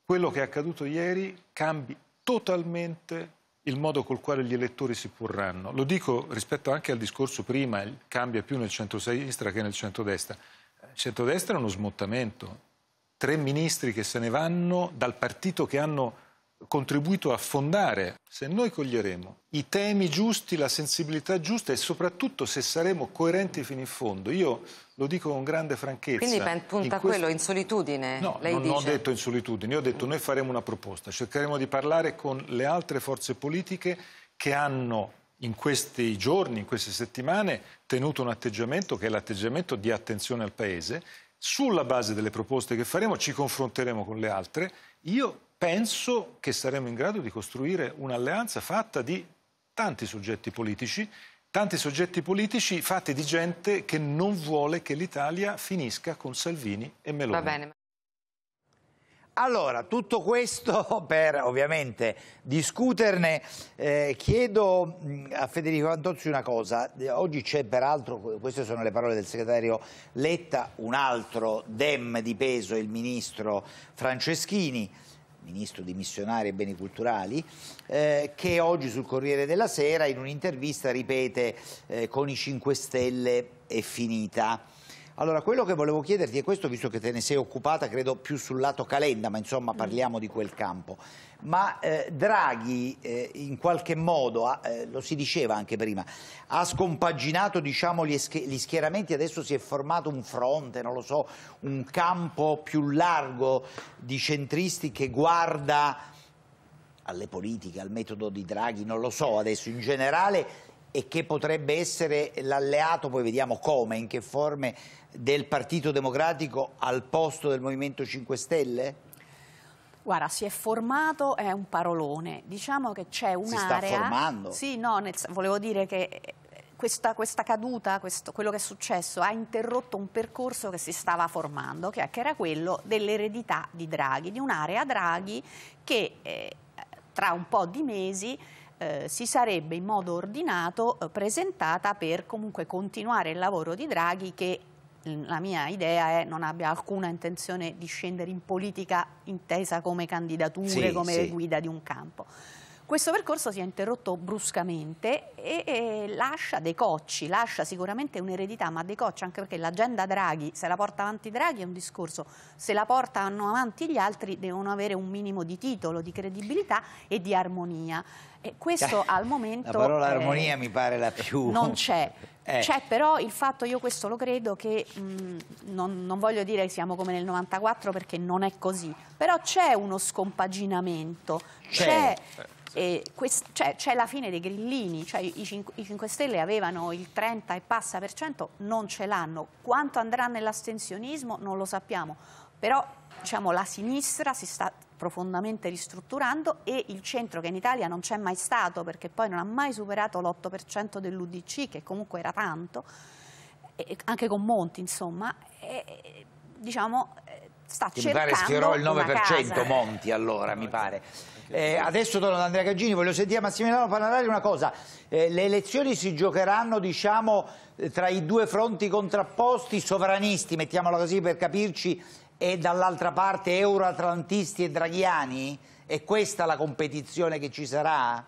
quello che è accaduto ieri cambi totalmente il modo col quale gli elettori si porranno. Lo dico rispetto anche al discorso prima, cambia più nel centro-sinistra che nel centrodestra. Il eh, centrodestra è uno smottamento. Tre ministri che se ne vanno dal partito che hanno contribuito a fondare, se noi coglieremo i temi giusti, la sensibilità giusta e soprattutto se saremo coerenti fino in fondo. Io lo dico con grande franchezza. Quindi punta questo... a quello, in solitudine, no, lei non dice? Non ho detto in solitudine, io ho detto noi faremo una proposta, cercheremo di parlare con le altre forze politiche che hanno in questi giorni, in queste settimane, tenuto un atteggiamento che è l'atteggiamento di attenzione al Paese. Sulla base delle proposte che faremo ci confronteremo con le altre. Io penso che saremo in grado di costruire un'alleanza fatta di tanti soggetti politici, tanti soggetti politici fatti di gente che non vuole che l'Italia finisca con Salvini e Meloni. Allora, tutto questo *laughs* per ovviamente discuterne, eh, chiedo mm, a Federico Antozzi una cosa, oggi c'è peraltro, queste sono le parole del segretario Letta, un altro dem di peso, il ministro Franceschini, ministro di missionari e beni culturali, eh, che oggi sul Corriere della Sera in un'intervista ripete eh, con i 5 Stelle è finita. Allora, quello che volevo chiederti è questo, visto che te ne sei occupata, credo più sul lato Calenda, ma insomma mm. parliamo di quel campo. Ma eh, Draghi, eh, in qualche modo, ha, eh, lo si diceva anche prima, ha scompaginato diciamo, gli, gli, schieramenti, adesso si è formato un fronte, non lo so, un campo più largo di centristi che guarda alle politiche, al metodo di Draghi, non lo so adesso, in generale e che potrebbe essere l'alleato, poi vediamo come, in che forme, del Partito Democratico al posto del Movimento 5 Stelle? Guarda, si è formato, è un parolone, diciamo che c'è un'area... Si sta formando? Sì, no, nel, volevo dire che eh, questa, questa caduta, questo, quello che è successo, ha interrotto un percorso che si stava formando, che, era quello dell'eredità di Draghi, di un'area Draghi che eh, tra un po' di mesi eh, si sarebbe in modo ordinato eh, presentata per comunque continuare il lavoro di Draghi che la mia idea è non abbia alcuna intenzione di scendere in politica intesa come candidature, sì, come sì. guida di un campo. Questo percorso si è interrotto bruscamente e, e lascia dei cocci, lascia sicuramente un'eredità, ma dei cocci anche perché l'agenda Draghi, se la porta avanti Draghi è un discorso, se la portano avanti gli altri devono avere un minimo di titolo, di credibilità e di armonia. E questo cioè, al momento... La parola eh, armonia mi pare la più... Non c'è. *laughs* Eh. C'è però il fatto, io questo lo credo, che mh, non, non, voglio dire che siamo come nel 94 perché non è così, però c'è uno scompaginamento, c'è eh, c'è la fine dei grillini, cioè i, 5, i 5 Stelle avevano il 30 e passa per cento, non ce l'hanno. Quanto andrà nell'astensionismo non lo sappiamo, però diciamo, la sinistra si sta profondamente ristrutturando e il centro che in Italia non c'è mai stato perché poi non ha mai superato l'8% dell'UDC che comunque era tanto, anche con Monti insomma, e, diciamo, eh, sta che cercando Mi pare schierò il 9% Monti allora, mi pare. Eh, adesso torno da Andrea Gaggini, voglio sentire a Massimiliano Panarari una cosa. Eh, le elezioni si giocheranno, diciamo, eh, tra i due fronti contrapposti, sovranisti, mettiamola così per capirci, e dall'altra parte euroatlantisti e draghiani? È questa la competizione che ci sarà?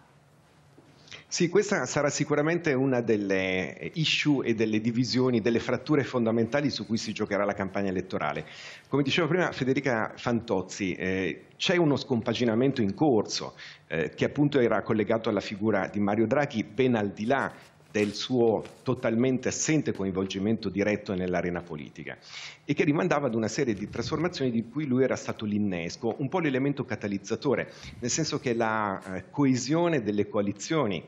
Sì, questa sarà sicuramente una delle issue e delle divisioni, delle fratture fondamentali su cui si giocherà la campagna elettorale. Come diceva prima Federica Fantozzi, eh, c'è uno scompaginamento in corso eh, che appunto era collegato alla figura di Mario Draghi ben al di là del suo totalmente assente coinvolgimento diretto nell'arena politica e che rimandava ad una serie di trasformazioni di cui lui era stato l'innesco, un po' l'elemento catalizzatore, nel senso che la eh, coesione delle coalizioni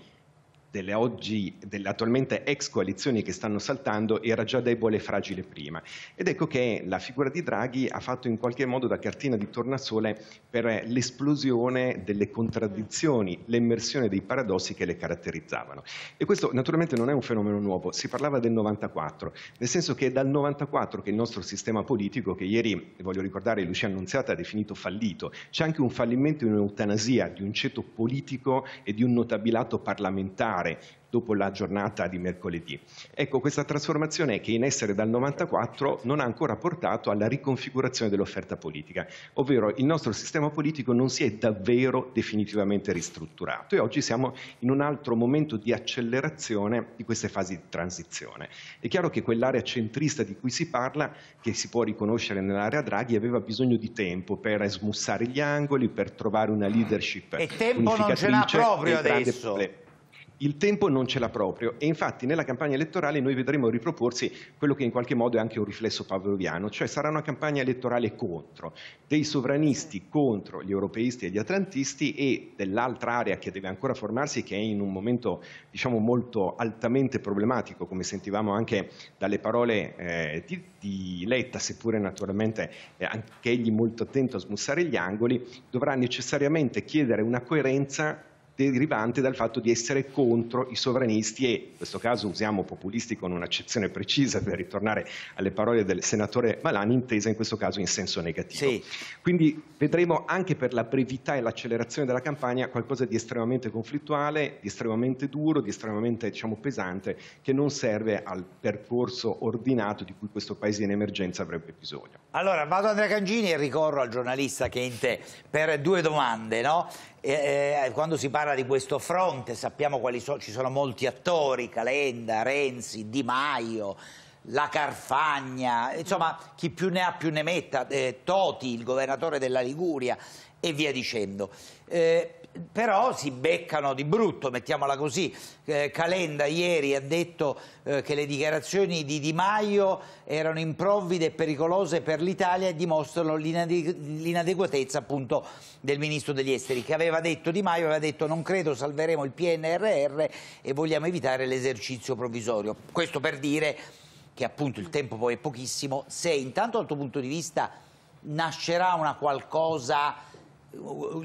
delle, oggi, delle attualmente ex coalizioni che stanno saltando era già debole e fragile prima. Ed ecco che la figura di Draghi ha fatto in qualche modo da cartina di tornasole per l'esplosione delle contraddizioni, l'immersione dei paradossi che le caratterizzavano. E questo naturalmente non è un fenomeno nuovo, si parlava del 94, nel senso che è dal 94 che il nostro sistema politico, che ieri, voglio ricordare, Lucia Annunziata ha definito fallito, c'è anche un fallimento in un'eutanasia di un ceto politico e di un notabilato parlamentare fare dopo la giornata di mercoledì. Ecco, questa trasformazione che in essere dal 1994 non ha ancora portato alla riconfigurazione dell'offerta politica, ovvero il nostro sistema politico non si è davvero definitivamente ristrutturato e oggi siamo in un altro momento di accelerazione di queste fasi di transizione. È chiaro che quell'area centrista di cui si parla, che si può riconoscere nell'area Draghi, aveva bisogno di tempo per smussare gli angoli, per trovare una leadership e tempo non ce l'ha proprio adesso il tempo non ce l'ha proprio e infatti nella campagna elettorale noi vedremo riproporsi quello che in qualche modo è anche un riflesso pavloviano, cioè sarà una campagna elettorale contro, dei sovranisti contro gli europeisti e gli atlantisti e dell'altra area che deve ancora formarsi che è in un momento diciamo molto altamente problematico come sentivamo anche dalle parole eh, di, di, Letta seppure naturalmente eh, anche egli molto attento a smussare gli angoli dovrà necessariamente chiedere una coerenza derivante dal fatto di essere contro i sovranisti e in questo caso usiamo populisti con un'accezione precisa per ritornare alle parole del senatore Malani, intesa in questo caso in senso negativo. Sì. Quindi vedremo anche per la brevità e l'accelerazione della campagna qualcosa di estremamente conflittuale, di estremamente duro, di estremamente diciamo, pesante, che non serve al percorso ordinato di cui questo Paese in emergenza avrebbe bisogno. Allora, vado a Andrea Cangini e ricorro al giornalista che in te per due domande. No? Eh, eh, quando si parla parla di questo fronte, sappiamo quali sono, ci sono molti attori, Calenda, Renzi, Di Maio, la Carfagna, insomma chi più ne ha più ne metta, eh, Toti, il governatore della Liguria e via dicendo. Eh, però si beccano di brutto, mettiamola così. Eh, Calenda ieri ha detto eh, che le dichiarazioni di Di Maio erano improvvide e pericolose per l'Italia e dimostrano l'inadeguatezza appunto del Ministro degli Esteri, che aveva detto Di Maio, aveva detto non credo salveremo il PNRR e vogliamo evitare l'esercizio provvisorio. Questo per dire che appunto il tempo poi è pochissimo, se intanto dal tuo punto di vista nascerà una qualcosa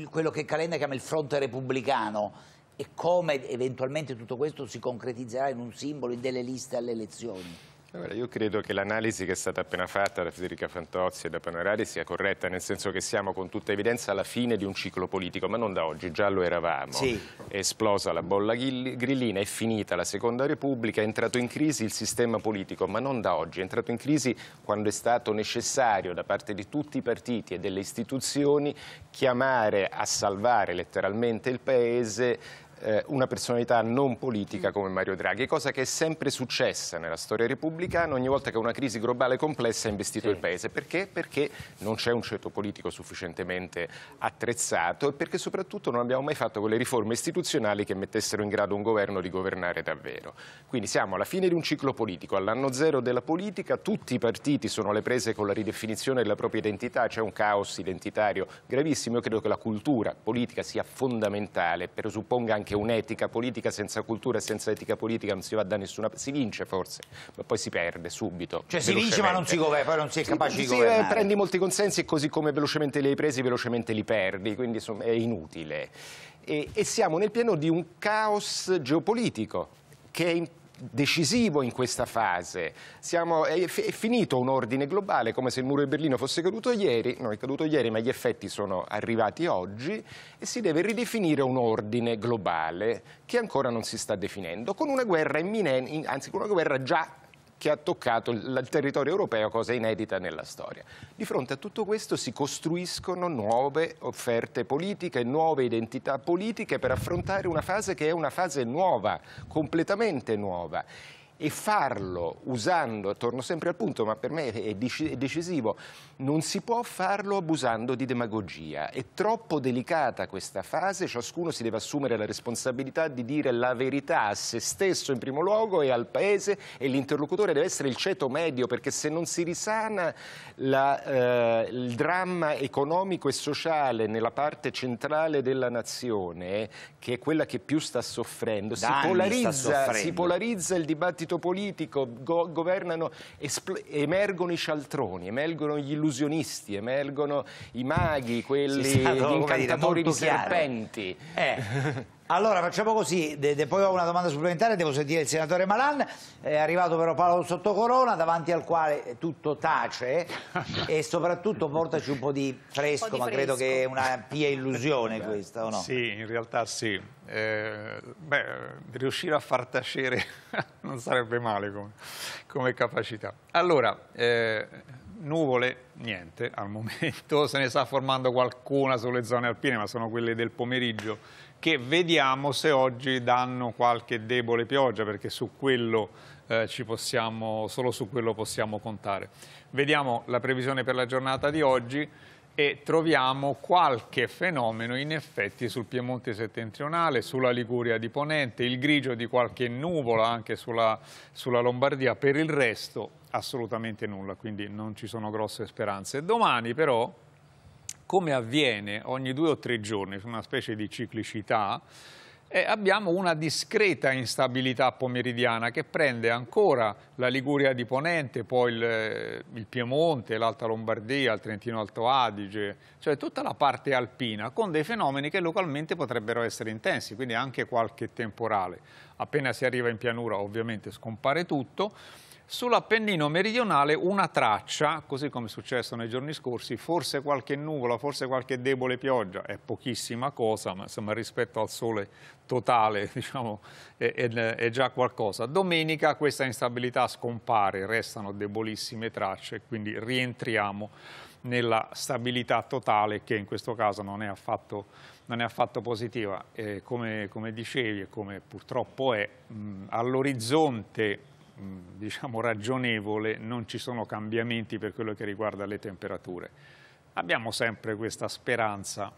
quello che Calenda chiama il fronte repubblicano e come eventualmente tutto questo si concretizzerà in un simbolo in delle liste alle elezioni? Allora, io credo che l'analisi che è stata appena fatta da Federica Fantozzi e da Panorari sia corretta, nel senso che siamo con tutta evidenza alla fine di un ciclo politico, ma non da oggi, già lo eravamo. Sì. È esplosa la bolla grillina, è finita la Seconda Repubblica, è entrato in crisi il sistema politico, ma non da oggi, è entrato in crisi quando è stato necessario da parte di tutti i partiti e delle istituzioni chiamare a salvare letteralmente il Paese eh, una personalità non politica come Mario Draghi, cosa che è sempre successa nella storia repubblicana ogni volta che una crisi globale complessa ha investito sì. il Paese. Perché? Perché non c'è un ceto politico sufficientemente attrezzato e perché soprattutto non abbiamo mai fatto quelle riforme istituzionali che mettessero in grado un governo di governare davvero. Quindi siamo alla fine di un ciclo politico, all'anno zero della politica, tutti i partiti sono alle prese con la ridefinizione della propria identità, c'è un caos identitario gravissimo, io credo che la cultura politica sia fondamentale, presupponga anche perché un'etica politica senza cultura e senza etica politica non si va da nessuna parte, si vince forse, ma poi si perde subito. Cioè si vince ma non si governa, poi non si è capaci si, di eh, governare. Si, prendi molti consensi e così come velocemente li hai presi, velocemente li perdi, quindi insomma, è inutile. E, e siamo nel pieno di un caos geopolitico che è importante decisivo in questa fase. Siamo, è, è, finito un ordine globale, come se il muro di Berlino fosse caduto ieri, non è caduto ieri ma gli effetti sono arrivati oggi e si deve ridefinire un ordine globale che ancora non si sta definendo, con una guerra imminente, anzi con una guerra già che ha toccato il territorio europeo, cosa inedita nella storia. Di fronte a tutto questo si costruiscono nuove offerte politiche, nuove identità politiche per affrontare una fase che è una fase nuova, completamente nuova e farlo usando, torno sempre al punto, ma per me è decisivo, non si può farlo abusando di demagogia. È troppo delicata questa fase, ciascuno si deve assumere la responsabilità di dire la verità a se stesso in primo luogo e al Paese e l'interlocutore deve essere il ceto medio perché se non si risana la, eh, il dramma economico e sociale nella parte centrale della nazione, che è quella che più sta soffrendo, si polarizza, sta soffrendo. si polarizza il dibattito dibattito politico, go governano, emergono i cialtroni, emergono gli illusionisti, emergono i maghi, quelli, gli incantatori dire, di serpenti. Eh. *laughs* Allora facciamo così, de, de, poi ho una domanda supplementare, devo sentire il senatore Malan, è arrivato però Paolo Sottocorona davanti al quale tutto tace e soprattutto portaci un po' di fresco, po di ma credo che è una pia illusione questa o no? Sì, in realtà sì, eh, beh, riuscire a far tacere *laughs* non sarebbe male come, come capacità. Allora, eh, nuvole, niente al momento, *laughs* se ne sta formando qualcuna sulle zone alpine, ma sono quelle del pomeriggio che vediamo se oggi danno qualche debole pioggia perché su quello eh, ci possiamo, solo su quello possiamo contare. Vediamo la previsione per la giornata di oggi e troviamo qualche fenomeno in effetti sul Piemonte settentrionale, sulla Liguria di Ponente, il grigio di qualche nuvola anche sulla, sulla, Lombardia, per il resto assolutamente nulla, quindi non ci sono grosse speranze. Domani però come avviene ogni due o tre giorni, su una specie di ciclicità, eh, abbiamo una discreta instabilità pomeridiana che prende ancora la Liguria di Ponente, poi il, il Piemonte, l'Alta Lombardia, il Trentino-Alto Adige, cioè tutta la parte alpina, con dei fenomeni che localmente potrebbero essere intensi, quindi anche qualche temporale. Appena si arriva in pianura ovviamente scompare tutto, Sull'Appennino meridionale una traccia, così come è successo nei giorni scorsi, forse qualche nuvola, forse qualche debole pioggia, è pochissima cosa, ma insomma, rispetto al sole totale *laughs* diciamo, è, è, è, già qualcosa. Domenica questa instabilità scompare, restano debolissime tracce, quindi rientriamo nella stabilità totale che in questo caso non è affatto, non è affatto positiva. Eh, come, come, dicevi e come purtroppo è, all'orizzonte Mm, diciamo, ragionevole non ci sono cambiamenti per quello che riguarda le temperature. Abbiamo sempre questa speranza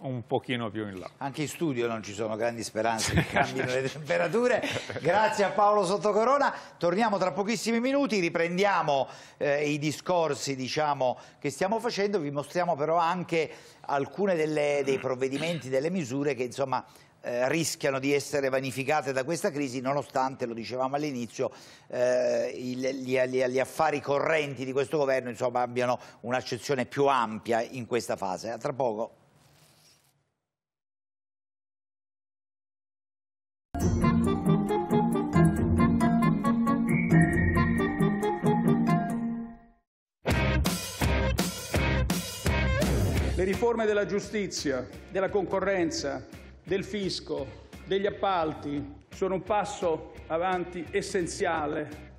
un pochino più in là. Anche in studio non ci sono grandi speranze che cambino le temperature. *laughs* Grazie a Paolo Sottocorona. Torniamo tra pochissimi minuti, riprendiamo eh, i discorsi diciamo, che stiamo facendo, vi mostriamo però anche alcuni dei provvedimenti, delle misure che insomma eh, rischiano di essere vanificate da questa crisi nonostante, lo dicevamo all'inizio, eh, gli, gli, gli, affari correnti di questo governo insomma, abbiano un'accezione più ampia in questa fase. A tra poco. Le riforme della giustizia, della concorrenza, del fisco, degli appalti sono un passo avanti essenziale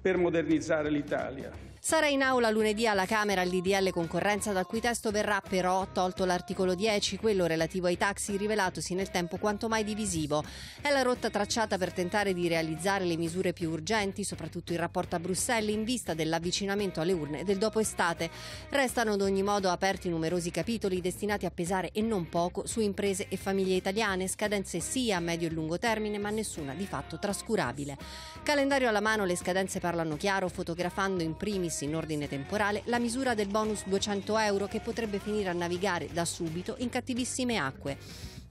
per modernizzare l'Italia. Sarà in aula lunedì alla Camera il concorrenza dal cui testo verrà però tolto l'articolo 10, quello relativo ai taxi rivelatosi nel tempo quanto mai divisivo. È la rotta tracciata per tentare di realizzare le misure più urgenti, soprattutto il rapporto a Bruxelles in vista dell'avvicinamento alle urne del dopo estate. Restano ad ogni modo aperti numerosi capitoli destinati a pesare e non poco su imprese e famiglie italiane, scadenze sia a medio e lungo termine, ma nessuna di fatto trascurabile. Calendario alla mano le scadenze parlano chiaro, fotografando in primis trasmessi in ordine temporale la misura del bonus 200 euro che potrebbe finire a navigare da subito in cattivissime acque.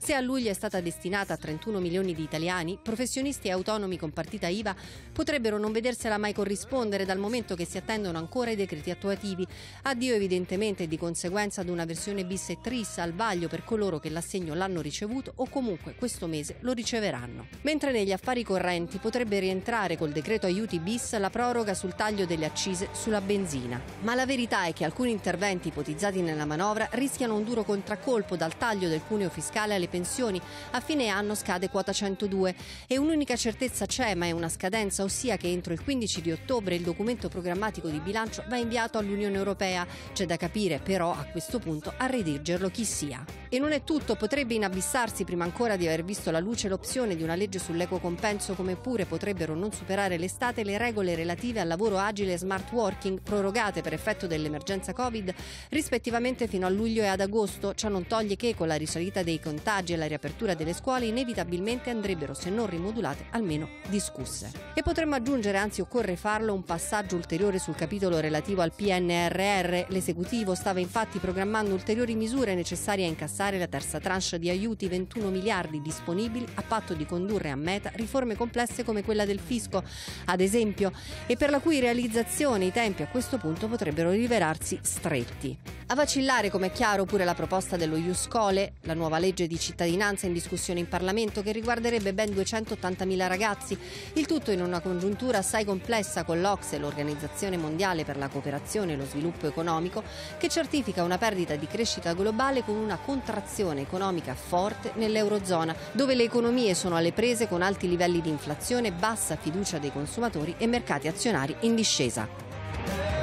Se a luglio è stata destinata a 31 milioni di italiani, professionisti e autonomi con partita IVA potrebbero non vedersela mai corrispondere dal momento che si attendono ancora i decreti attuativi. Addio evidentemente di conseguenza ad una versione bis e tris al vaglio per coloro che l'assegno l'hanno ricevuto o comunque questo mese lo riceveranno. Mentre negli affari correnti potrebbe rientrare col decreto aiuti bis la proroga sul taglio delle accise sulla benzina. Ma la verità è che alcuni interventi ipotizzati nella manovra rischiano un duro contraccolpo dal taglio del cuneo fiscale alle pensioni. A fine anno scade quota 102 e un'unica certezza c'è, ma è una scadenza, ossia che entro il 15 di ottobre il documento programmatico di bilancio va inviato all'Unione Europea. C'è da capire però a questo punto a redigerlo chi sia. E non è tutto, potrebbe inabissarsi prima ancora di aver visto la luce l'opzione di una legge sull'equo compenso, come pure potrebbero non superare l'estate le regole relative al lavoro agile e smart working prorogate per effetto dell'emergenza Covid rispettivamente fino a luglio e ad agosto. Ciò non toglie che con la risalita dei contagi e la riapertura delle scuole inevitabilmente andrebbero, se non rimodulate, almeno discusse. E potremmo aggiungere, anzi occorre farlo, un passaggio ulteriore sul capitolo relativo al PNRR. L'esecutivo stava infatti programmando ulteriori misure necessarie a incassare la terza tranche di aiuti 21 miliardi disponibili a patto di condurre a meta riforme complesse come quella del fisco, ad esempio, e per la cui realizzazione i tempi a questo punto potrebbero rivelarsi stretti. A vacillare, come è chiaro, pure la proposta dello Iuscole, la nuova legge di cittadinanza in discussione in Parlamento che riguarderebbe ben 280.000 ragazzi, il tutto in una congiuntura assai complessa con l'Ocse, l'Organizzazione Mondiale per la Cooperazione e lo Sviluppo Economico, che certifica una perdita di crescita globale con una contrazione economica forte nell'Eurozona, dove le economie sono alle prese con alti livelli di inflazione, bassa fiducia dei consumatori e mercati azionari in discesa.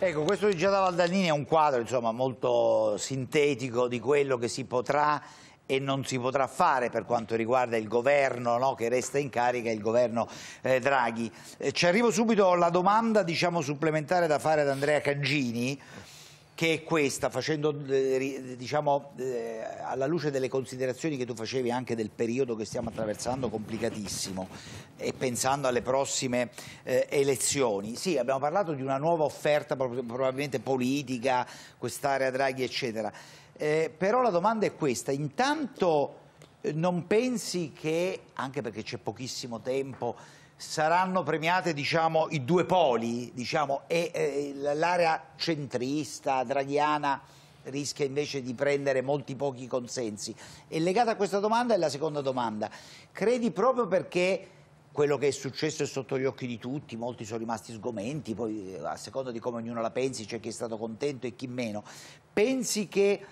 Ecco, questo di Giada Valdanini è un quadro insomma, molto sintetico di quello che si potrà e non si potrà fare per quanto riguarda il governo no, che resta in carica, il governo eh, Draghi. Eh, ci arrivo subito alla domanda diciamo, supplementare da fare ad Andrea Cangini che è questa, facendo, eh, diciamo, eh, alla luce delle considerazioni che tu facevi anche del periodo che stiamo attraversando complicatissimo e pensando alle prossime eh, elezioni. Sì, abbiamo parlato di una nuova offerta probabilmente politica, quest'area Draghi eccetera, eh, però la domanda è questa, intanto eh, non pensi che, anche perché c'è pochissimo tempo, saranno premiate diciamo, i due poli, diciamo, e eh, l'area centrista, draghiana rischia invece di prendere molti pochi consensi. E legata a questa domanda è la seconda domanda. Credi proprio perché quello che è successo è sotto gli occhi di tutti, molti sono rimasti sgomenti, poi eh, a seconda di come ognuno la pensi c'è chi è stato contento e chi meno. Pensi che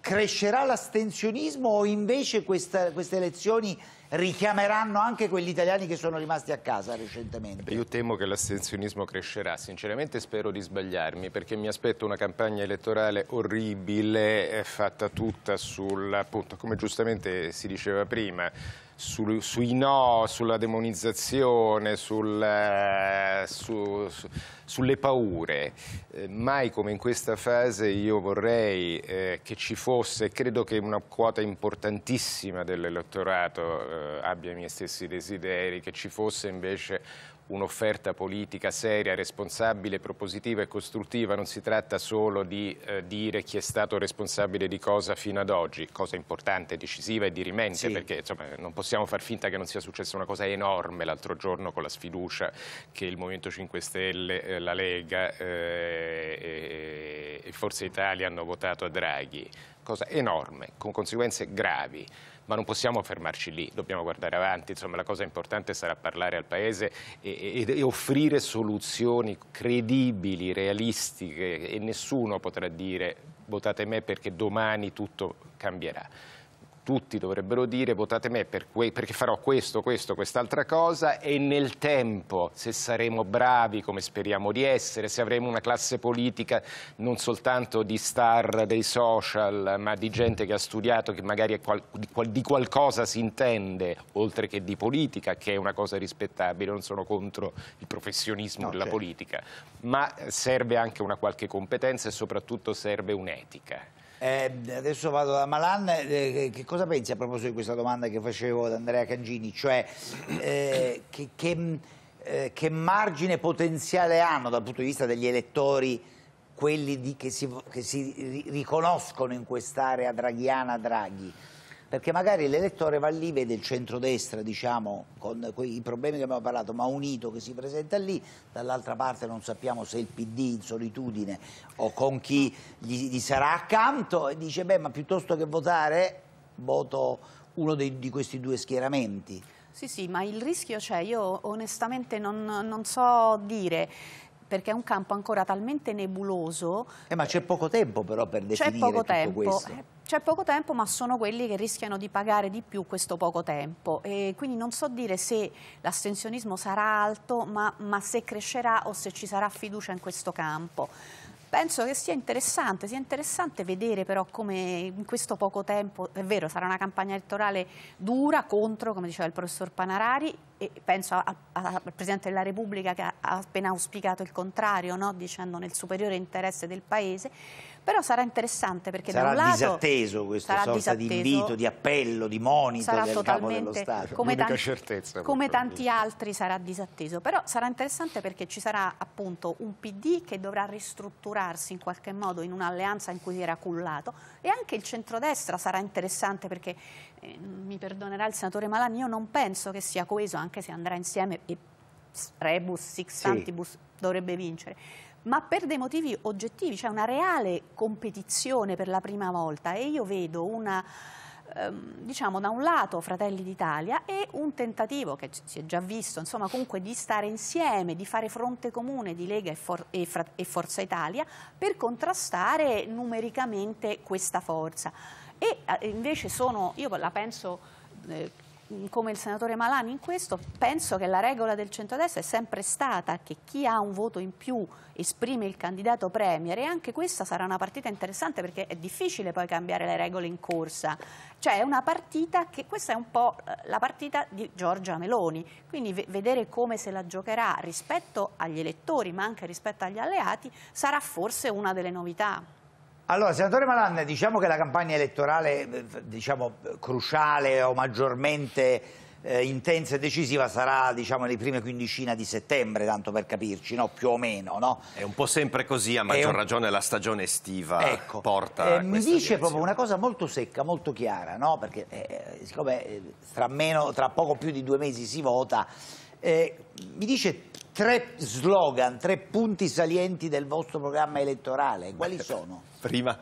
crescerà l'astensionismo o invece questa, queste elezioni richiameranno anche quegli italiani che sono rimasti a casa recentemente? Io temo che l'astensionismo crescerà, sinceramente spero di sbagliarmi perché mi aspetto una campagna elettorale orribile eh, fatta tutta sul, appunto, come giustamente si diceva prima, sul, sui no, sulla demonizzazione, sul, eh, su, su, sulle paure. Eh, mai come in questa fase io vorrei eh, che ci fosse, credo che una quota importantissima dell'elettorato eh, abbia i miei stessi desideri, che ci fosse invece un'offerta politica seria, responsabile, propositiva e costruttiva, non si tratta solo di eh, dire chi è stato responsabile di cosa fino ad oggi, cosa importante, decisiva e dirimente, sì. perché insomma, non possiamo far finta che non sia successa una cosa enorme l'altro giorno con la sfiducia che il Movimento 5 Stelle, eh, la Lega eh, e Forza Italia hanno votato a Draghi, cosa enorme, con conseguenze gravi ma non possiamo fermarci lì, dobbiamo guardare avanti, insomma la cosa importante sarà parlare al Paese e, e, e offrire soluzioni credibili, realistiche e nessuno potrà dire votate me perché domani tutto cambierà tutti dovrebbero dire votate me per perché farò questo, questo, quest'altra cosa e nel tempo, se saremo bravi come speriamo di essere, se avremo una classe politica non soltanto di star dei social, ma di gente che ha studiato, che magari qual di, qual di qualcosa si intende, oltre che di politica, che è una cosa rispettabile, non sono contro il professionismo no, della certo. politica, ma serve anche una qualche competenza e soprattutto serve un'etica. Eh, adesso vado da Malan, eh, che cosa pensi a proposito di questa domanda che facevo ad Andrea Cangini, cioè eh, che, che, eh, che, margine potenziale hanno dal punto di vista degli elettori quelli di, che, si, che si riconoscono in quest'area draghiana Draghi? perché magari l'elettore va lì, vede il centrodestra, diciamo, con i problemi che abbiamo parlato, ma unito che si presenta lì, dall'altra parte non sappiamo se il PD in solitudine o con chi gli, gli sarà accanto e dice beh ma piuttosto che votare voto uno dei, di questi due schieramenti. Sì, sì, ma il rischio c'è, io onestamente non, non so dire perché è un campo ancora talmente nebuloso. Eh, ma c'è poco tempo però per definire poco tutto tempo. questo. Eh, c'è poco tempo ma sono quelli che rischiano di pagare di più questo poco tempo e quindi non so dire se l'astensionismo sarà alto ma, ma se crescerà o se ci sarà fiducia in questo campo. Penso che sia interessante, sia interessante vedere però come in questo poco tempo, è vero sarà una campagna elettorale dura contro, come diceva il professor Panarari, e penso al Presidente della Repubblica che ha appena auspicato il contrario, no? dicendo nel superiore interesse del Paese, però sarà interessante perché sarà da un lato... Sarà disatteso questo sarà sorta disatteso, di invito, di appello, di monito sarà del Capo dello Stato. Come, tanti, certezza, come tanti altri sarà disatteso. Però sarà interessante perché ci sarà appunto un PD che dovrà ristrutturarsi in qualche modo in un'alleanza in cui si era cullato e anche il centrodestra sarà interessante perché eh, mi perdonerà il senatore Malani, io non penso che sia coeso anche se andrà insieme e rebus, six sì. antibus dovrebbe vincere ma per dei motivi oggettivi, c'è cioè una reale competizione per la prima volta e io vedo una ehm, diciamo da un lato Fratelli d'Italia e un tentativo che si è già visto insomma comunque di stare insieme di fare fronte comune di Lega e, For e, e Forza Italia per contrastare numericamente questa forza e eh, invece sono, io la penso eh, come il senatore Malani in questo, penso che la regola del centrodestra è sempre stata che chi ha un voto in più esprime il candidato premier e anche questa sarà una partita interessante perché è difficile poi cambiare le regole in corsa. Cioè è una partita che questa è un po' eh, la partita di Giorgia Meloni, quindi vedere come se la giocherà rispetto agli elettori ma anche rispetto agli alleati sarà forse una delle novità. Allora, senatore Malan, diciamo che la campagna elettorale, diciamo, cruciale o maggiormente eh, intensa e decisiva sarà, diciamo, le prime quindicina di settembre, tanto per capirci, no? Più o meno, no? È un po' sempre così, a maggior un... ragione la stagione estiva ecco, porta eh, Mi dice direzione. proprio una cosa molto secca, molto chiara, no? Perché eh, eh siccome eh, tra, meno, tra poco più di due mesi si vota, eh, mi dice tre slogan, tre punti salienti del vostro programma elettorale, quali sono? Prima,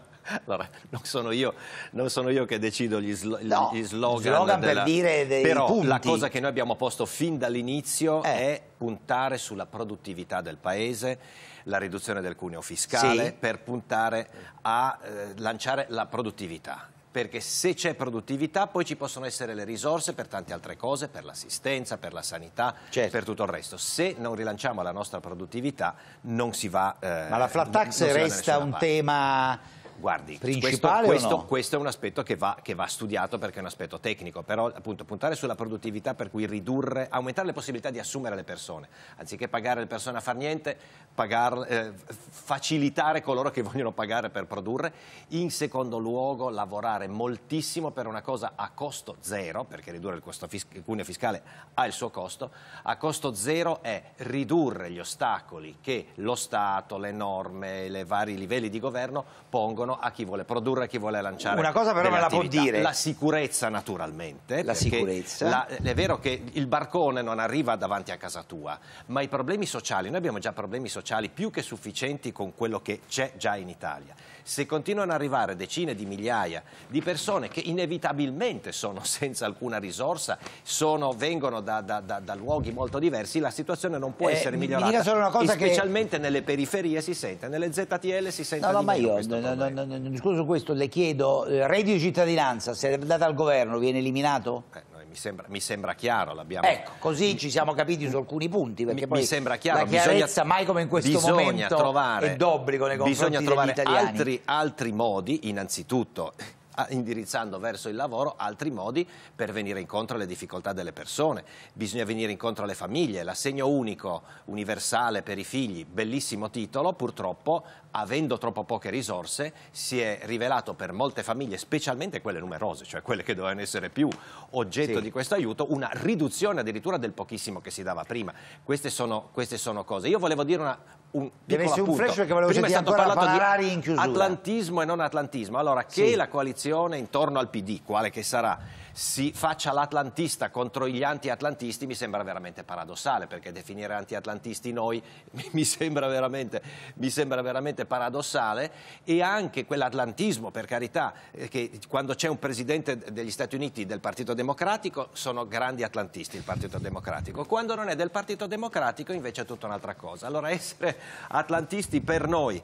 allora, non sono io, non sono io che decido gli, slo no, gli slogan. slogan della... per dire dei Però punti. la cosa che noi abbiamo posto fin dall'inizio eh. è puntare sulla produttività del Paese, la riduzione del cuneo fiscale, sì. per puntare a eh, lanciare la produttività perché se c'è produttività poi ci possono essere le risorse per tante altre cose, per l'assistenza, per la sanità, certo. per tutto il resto. Se non rilanciamo la nostra produttività non si va... Eh, Ma la flat tax resta un parte. tema Guardi, Principale questo, questo, no? questo, è un aspetto che va, che va, studiato perché è un aspetto tecnico, però appunto puntare sulla produttività per cui ridurre, aumentare le possibilità di assumere le persone, anziché pagare le persone a far niente, pagar, eh, facilitare coloro che vogliono pagare per produrre, in secondo luogo lavorare moltissimo per una cosa a costo zero, perché ridurre il, fis il cuneo fiscale ha il suo costo, a costo zero è ridurre gli ostacoli che lo Stato, le norme, i vari livelli di governo pongono servono a chi vuole produrre, a chi vuole lanciare. Una cosa però me la può dire. La sicurezza naturalmente. La sicurezza. La, è vero che il barcone non arriva davanti a casa tua, ma i problemi sociali, noi abbiamo già problemi sociali più che sufficienti con quello che c'è già in Italia. Se continuano ad arrivare decine di migliaia di persone che inevitabilmente sono *laughs* senza alcuna risorsa, sono, vengono da, da, da, da, luoghi molto diversi, la situazione non può eh, essere migliorata. Mi dica solo una cosa e che... Specialmente nelle periferie si sente, nelle ZTL si sente no, no, ma io, no, no, non discorso questo, le chiedo, eh, reddito di cittadinanza, se è data al governo, viene eliminato? Eh, no, mi, sembra, mi, sembra, chiaro, l'abbiamo... Ecco, così ci siamo capiti su alcuni punti, perché mi, sembra chiaro, la chiarezza bisogna, mai come in questo momento trovare, è d'obbligo nei confronti degli italiani. Bisogna trovare altri, altri modi, innanzitutto *laughs* indirizzando verso il lavoro altri modi per venire incontro alle difficoltà delle persone. Bisogna venire incontro alle famiglie, l'assegno unico universale per i figli, bellissimo titolo, purtroppo avendo troppo poche risorse, si è rivelato per molte famiglie, specialmente quelle numerose, cioè quelle che dovevano essere più oggetto sì. di questo aiuto, una riduzione addirittura del pochissimo che si dava prima. Queste sono, queste sono cose. Io volevo dire una, un Deve essere un fresco che volevo Prima è stato parlato di atlantismo e non atlantismo. Allora, che sì. la coalizione intorno al PD, quale che sarà, si faccia l'atlantista contro gli anti-atlantisti mi sembra veramente paradossale, perché definire anti-atlantisti noi *laughs* mi sembra, mi sembra veramente, paradossale e anche quell'atlantismo, per carità, eh, che quando c'è un presidente degli Stati Uniti del Partito Democratico sono grandi atlantisti il Partito Democratico, quando non è del Partito Democratico invece è tutta un'altra cosa. Allora *laughs* essere atlantisti per noi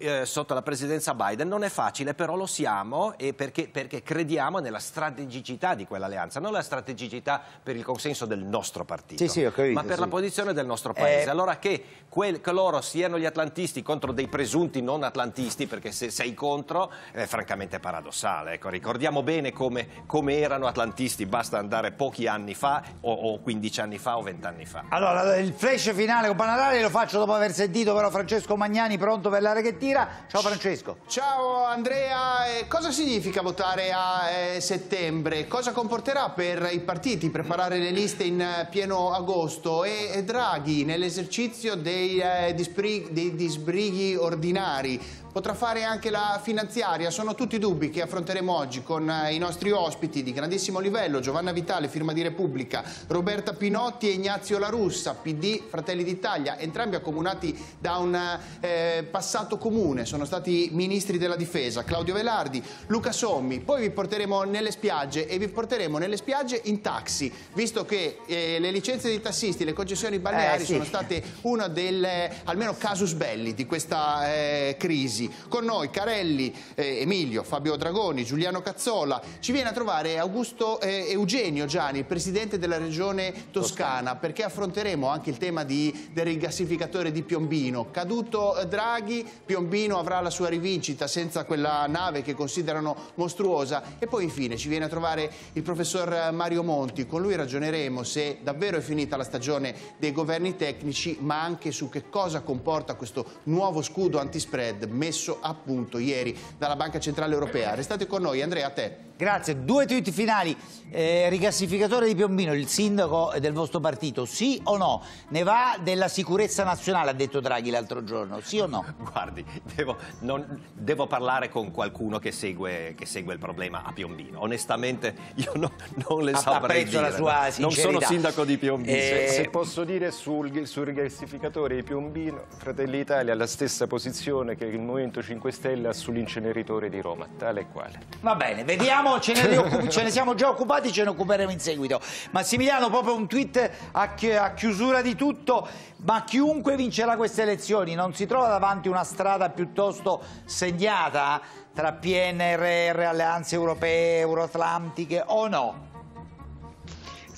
eh, sotto la presidenza Biden. Non è facile, però lo siamo perché, perché, crediamo nella strategicità di quell'alleanza, non la strategicità per il consenso del nostro partito, sì, sì, capito, ma per sì. la posizione del nostro paese. Eh... Allora che, quel, che loro siano gli atlantisti contro dei presunti non atlantisti, perché se sei contro è francamente paradossale. Ecco, ricordiamo bene come, come, erano atlantisti, basta andare pochi anni fa o, o 15 anni fa o 20 anni fa. Allora, il flash finale con Panarari lo faccio dopo aver sentito però Francesco Magnani pronto per la reghettina Tira. Ciao Francesco. Ciao Andrea, cosa significa votare a eh, settembre? Cosa comporterà per i partiti preparare le liste in eh, pieno agosto? E Draghi nell'esercizio dei, eh, dei disbrighi ordinari potrà fare anche la finanziaria. Sono tutti dubbi che affronteremo oggi con eh, i nostri ospiti di grandissimo livello, Giovanna Vitale, firma di Repubblica, Roberta Pinotti e Ignazio La Russa, PD Fratelli d'Italia, entrambi accomunati da un eh, passato comune, sono stati ministri della difesa, Claudio Velardi, Luca Sommi, poi vi porteremo nelle spiagge e vi porteremo nelle spiagge in taxi, visto che eh, le licenze dei tassisti, le concessioni balneari eh, sì. sono state una del, almeno casus belli di questa eh, crisi con noi Carelli, eh, Emilio, Fabio Dragoni, Giuliano Cazzola. Ci viene a trovare Augusto eh, Eugenio Gianni, presidente della regione toscana, toscana, perché affronteremo anche il tema di, del rigassificatore di Piombino. Caduto eh, Draghi, Piombino avrà la sua rivincita senza quella nave che considerano mostruosa. E poi infine ci viene a trovare il professor Mario Monti. Con lui ragioneremo se davvero è finita la stagione dei governi tecnici, ma anche su che cosa comporta questo nuovo scudo antispread messo a punto ieri dalla Banca Centrale Europea. Restate con noi, Andrea, a te. Grazie. Due tweet finali. Eh, rigassificatore di Piombino, il sindaco del vostro partito, sì o no? Ne va della sicurezza nazionale, ha detto Draghi l'altro giorno, sì o no? *laughs* Guardi, devo, non, devo parlare con qualcuno che segue, che segue, il problema a Piombino. Onestamente io no, non le saprei dire. La sua Non sono sindaco di Piombino. Eh... Se, se, posso dire sul, sul rigassificatore di Piombino, Fratelli Italia ha la stessa posizione che il Movimento 5 Stelle ha sull'inceneritore di Roma, tale e quale. Va bene, vediamo occupiamo, ce ne, occup ce ne, siamo già occupati, ce ne occuperemo in seguito. Massimiliano, proprio un tweet a, chi a chiusura di tutto, ma chiunque vincerà queste elezioni non si trova davanti una strada piuttosto segnata tra PNRR, alleanze europee, euroatlantiche o no?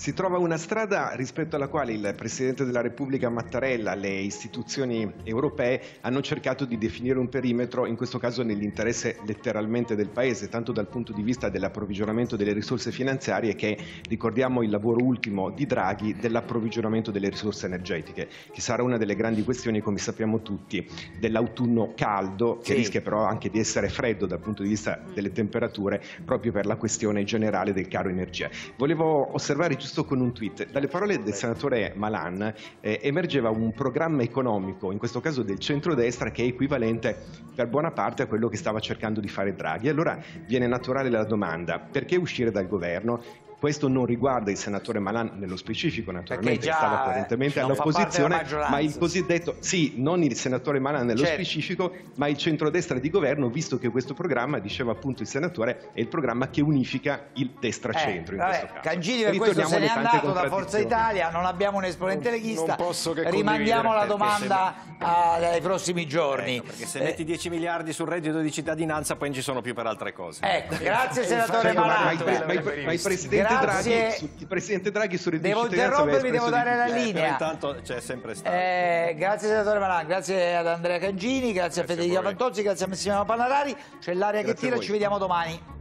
Si trova una strada rispetto alla quale il Presidente della Repubblica Mattarella, le istituzioni europee hanno cercato di definire un perimetro, in questo caso nell'interesse letteralmente del Paese, tanto dal punto di vista dell'approvvigionamento delle risorse finanziarie che, ricordiamo, il lavoro ultimo di Draghi dell'approvvigionamento delle risorse energetiche, che sarà una delle grandi questioni, come sappiamo tutti, dell'autunno caldo, che sì. rischia però anche di essere freddo dal punto di vista delle temperature, proprio per la questione generale del caro energia. Volevo osservare contrasto con un tweet. Dalle parole del senatore Malan eh, emergeva un programma economico, in questo caso del centrodestra, che è equivalente per buona parte a quello che stava cercando di fare Draghi. Allora viene naturale la domanda, perché uscire dal governo? Questo non riguarda il senatore Malan nello specifico, naturalmente, che stava apparentemente eh, all'opposizione, ma il cosiddetto, sì, non il senatore Malan nello certo. specifico, ma il centrodestra di governo, visto che questo programma, diceva appunto il senatore, è il programma che unifica il destra-centro. Eh, in vabbè, Cangini per questo se n'è andato da Forza Italia, non abbiamo un esponente leghista, rimandiamo la domanda se... ai prossimi giorni. Ecco, perché se metti 10 miliardi sul reddito di cittadinanza poi non ci sono più per altre cose. Ecco, grazie senatore Malan. Ma, ma, ma, Draghi, il presidente Draghi su Devo interrompervi, devo dare la linea. Eh, intanto c'è sempre stato. Eh, grazie senatore Malan, grazie ad Andrea Cangini, grazie, grazie a Federica Fantozzi, grazie a Messina Panarari. C'è l'aria che tira, ci vediamo domani.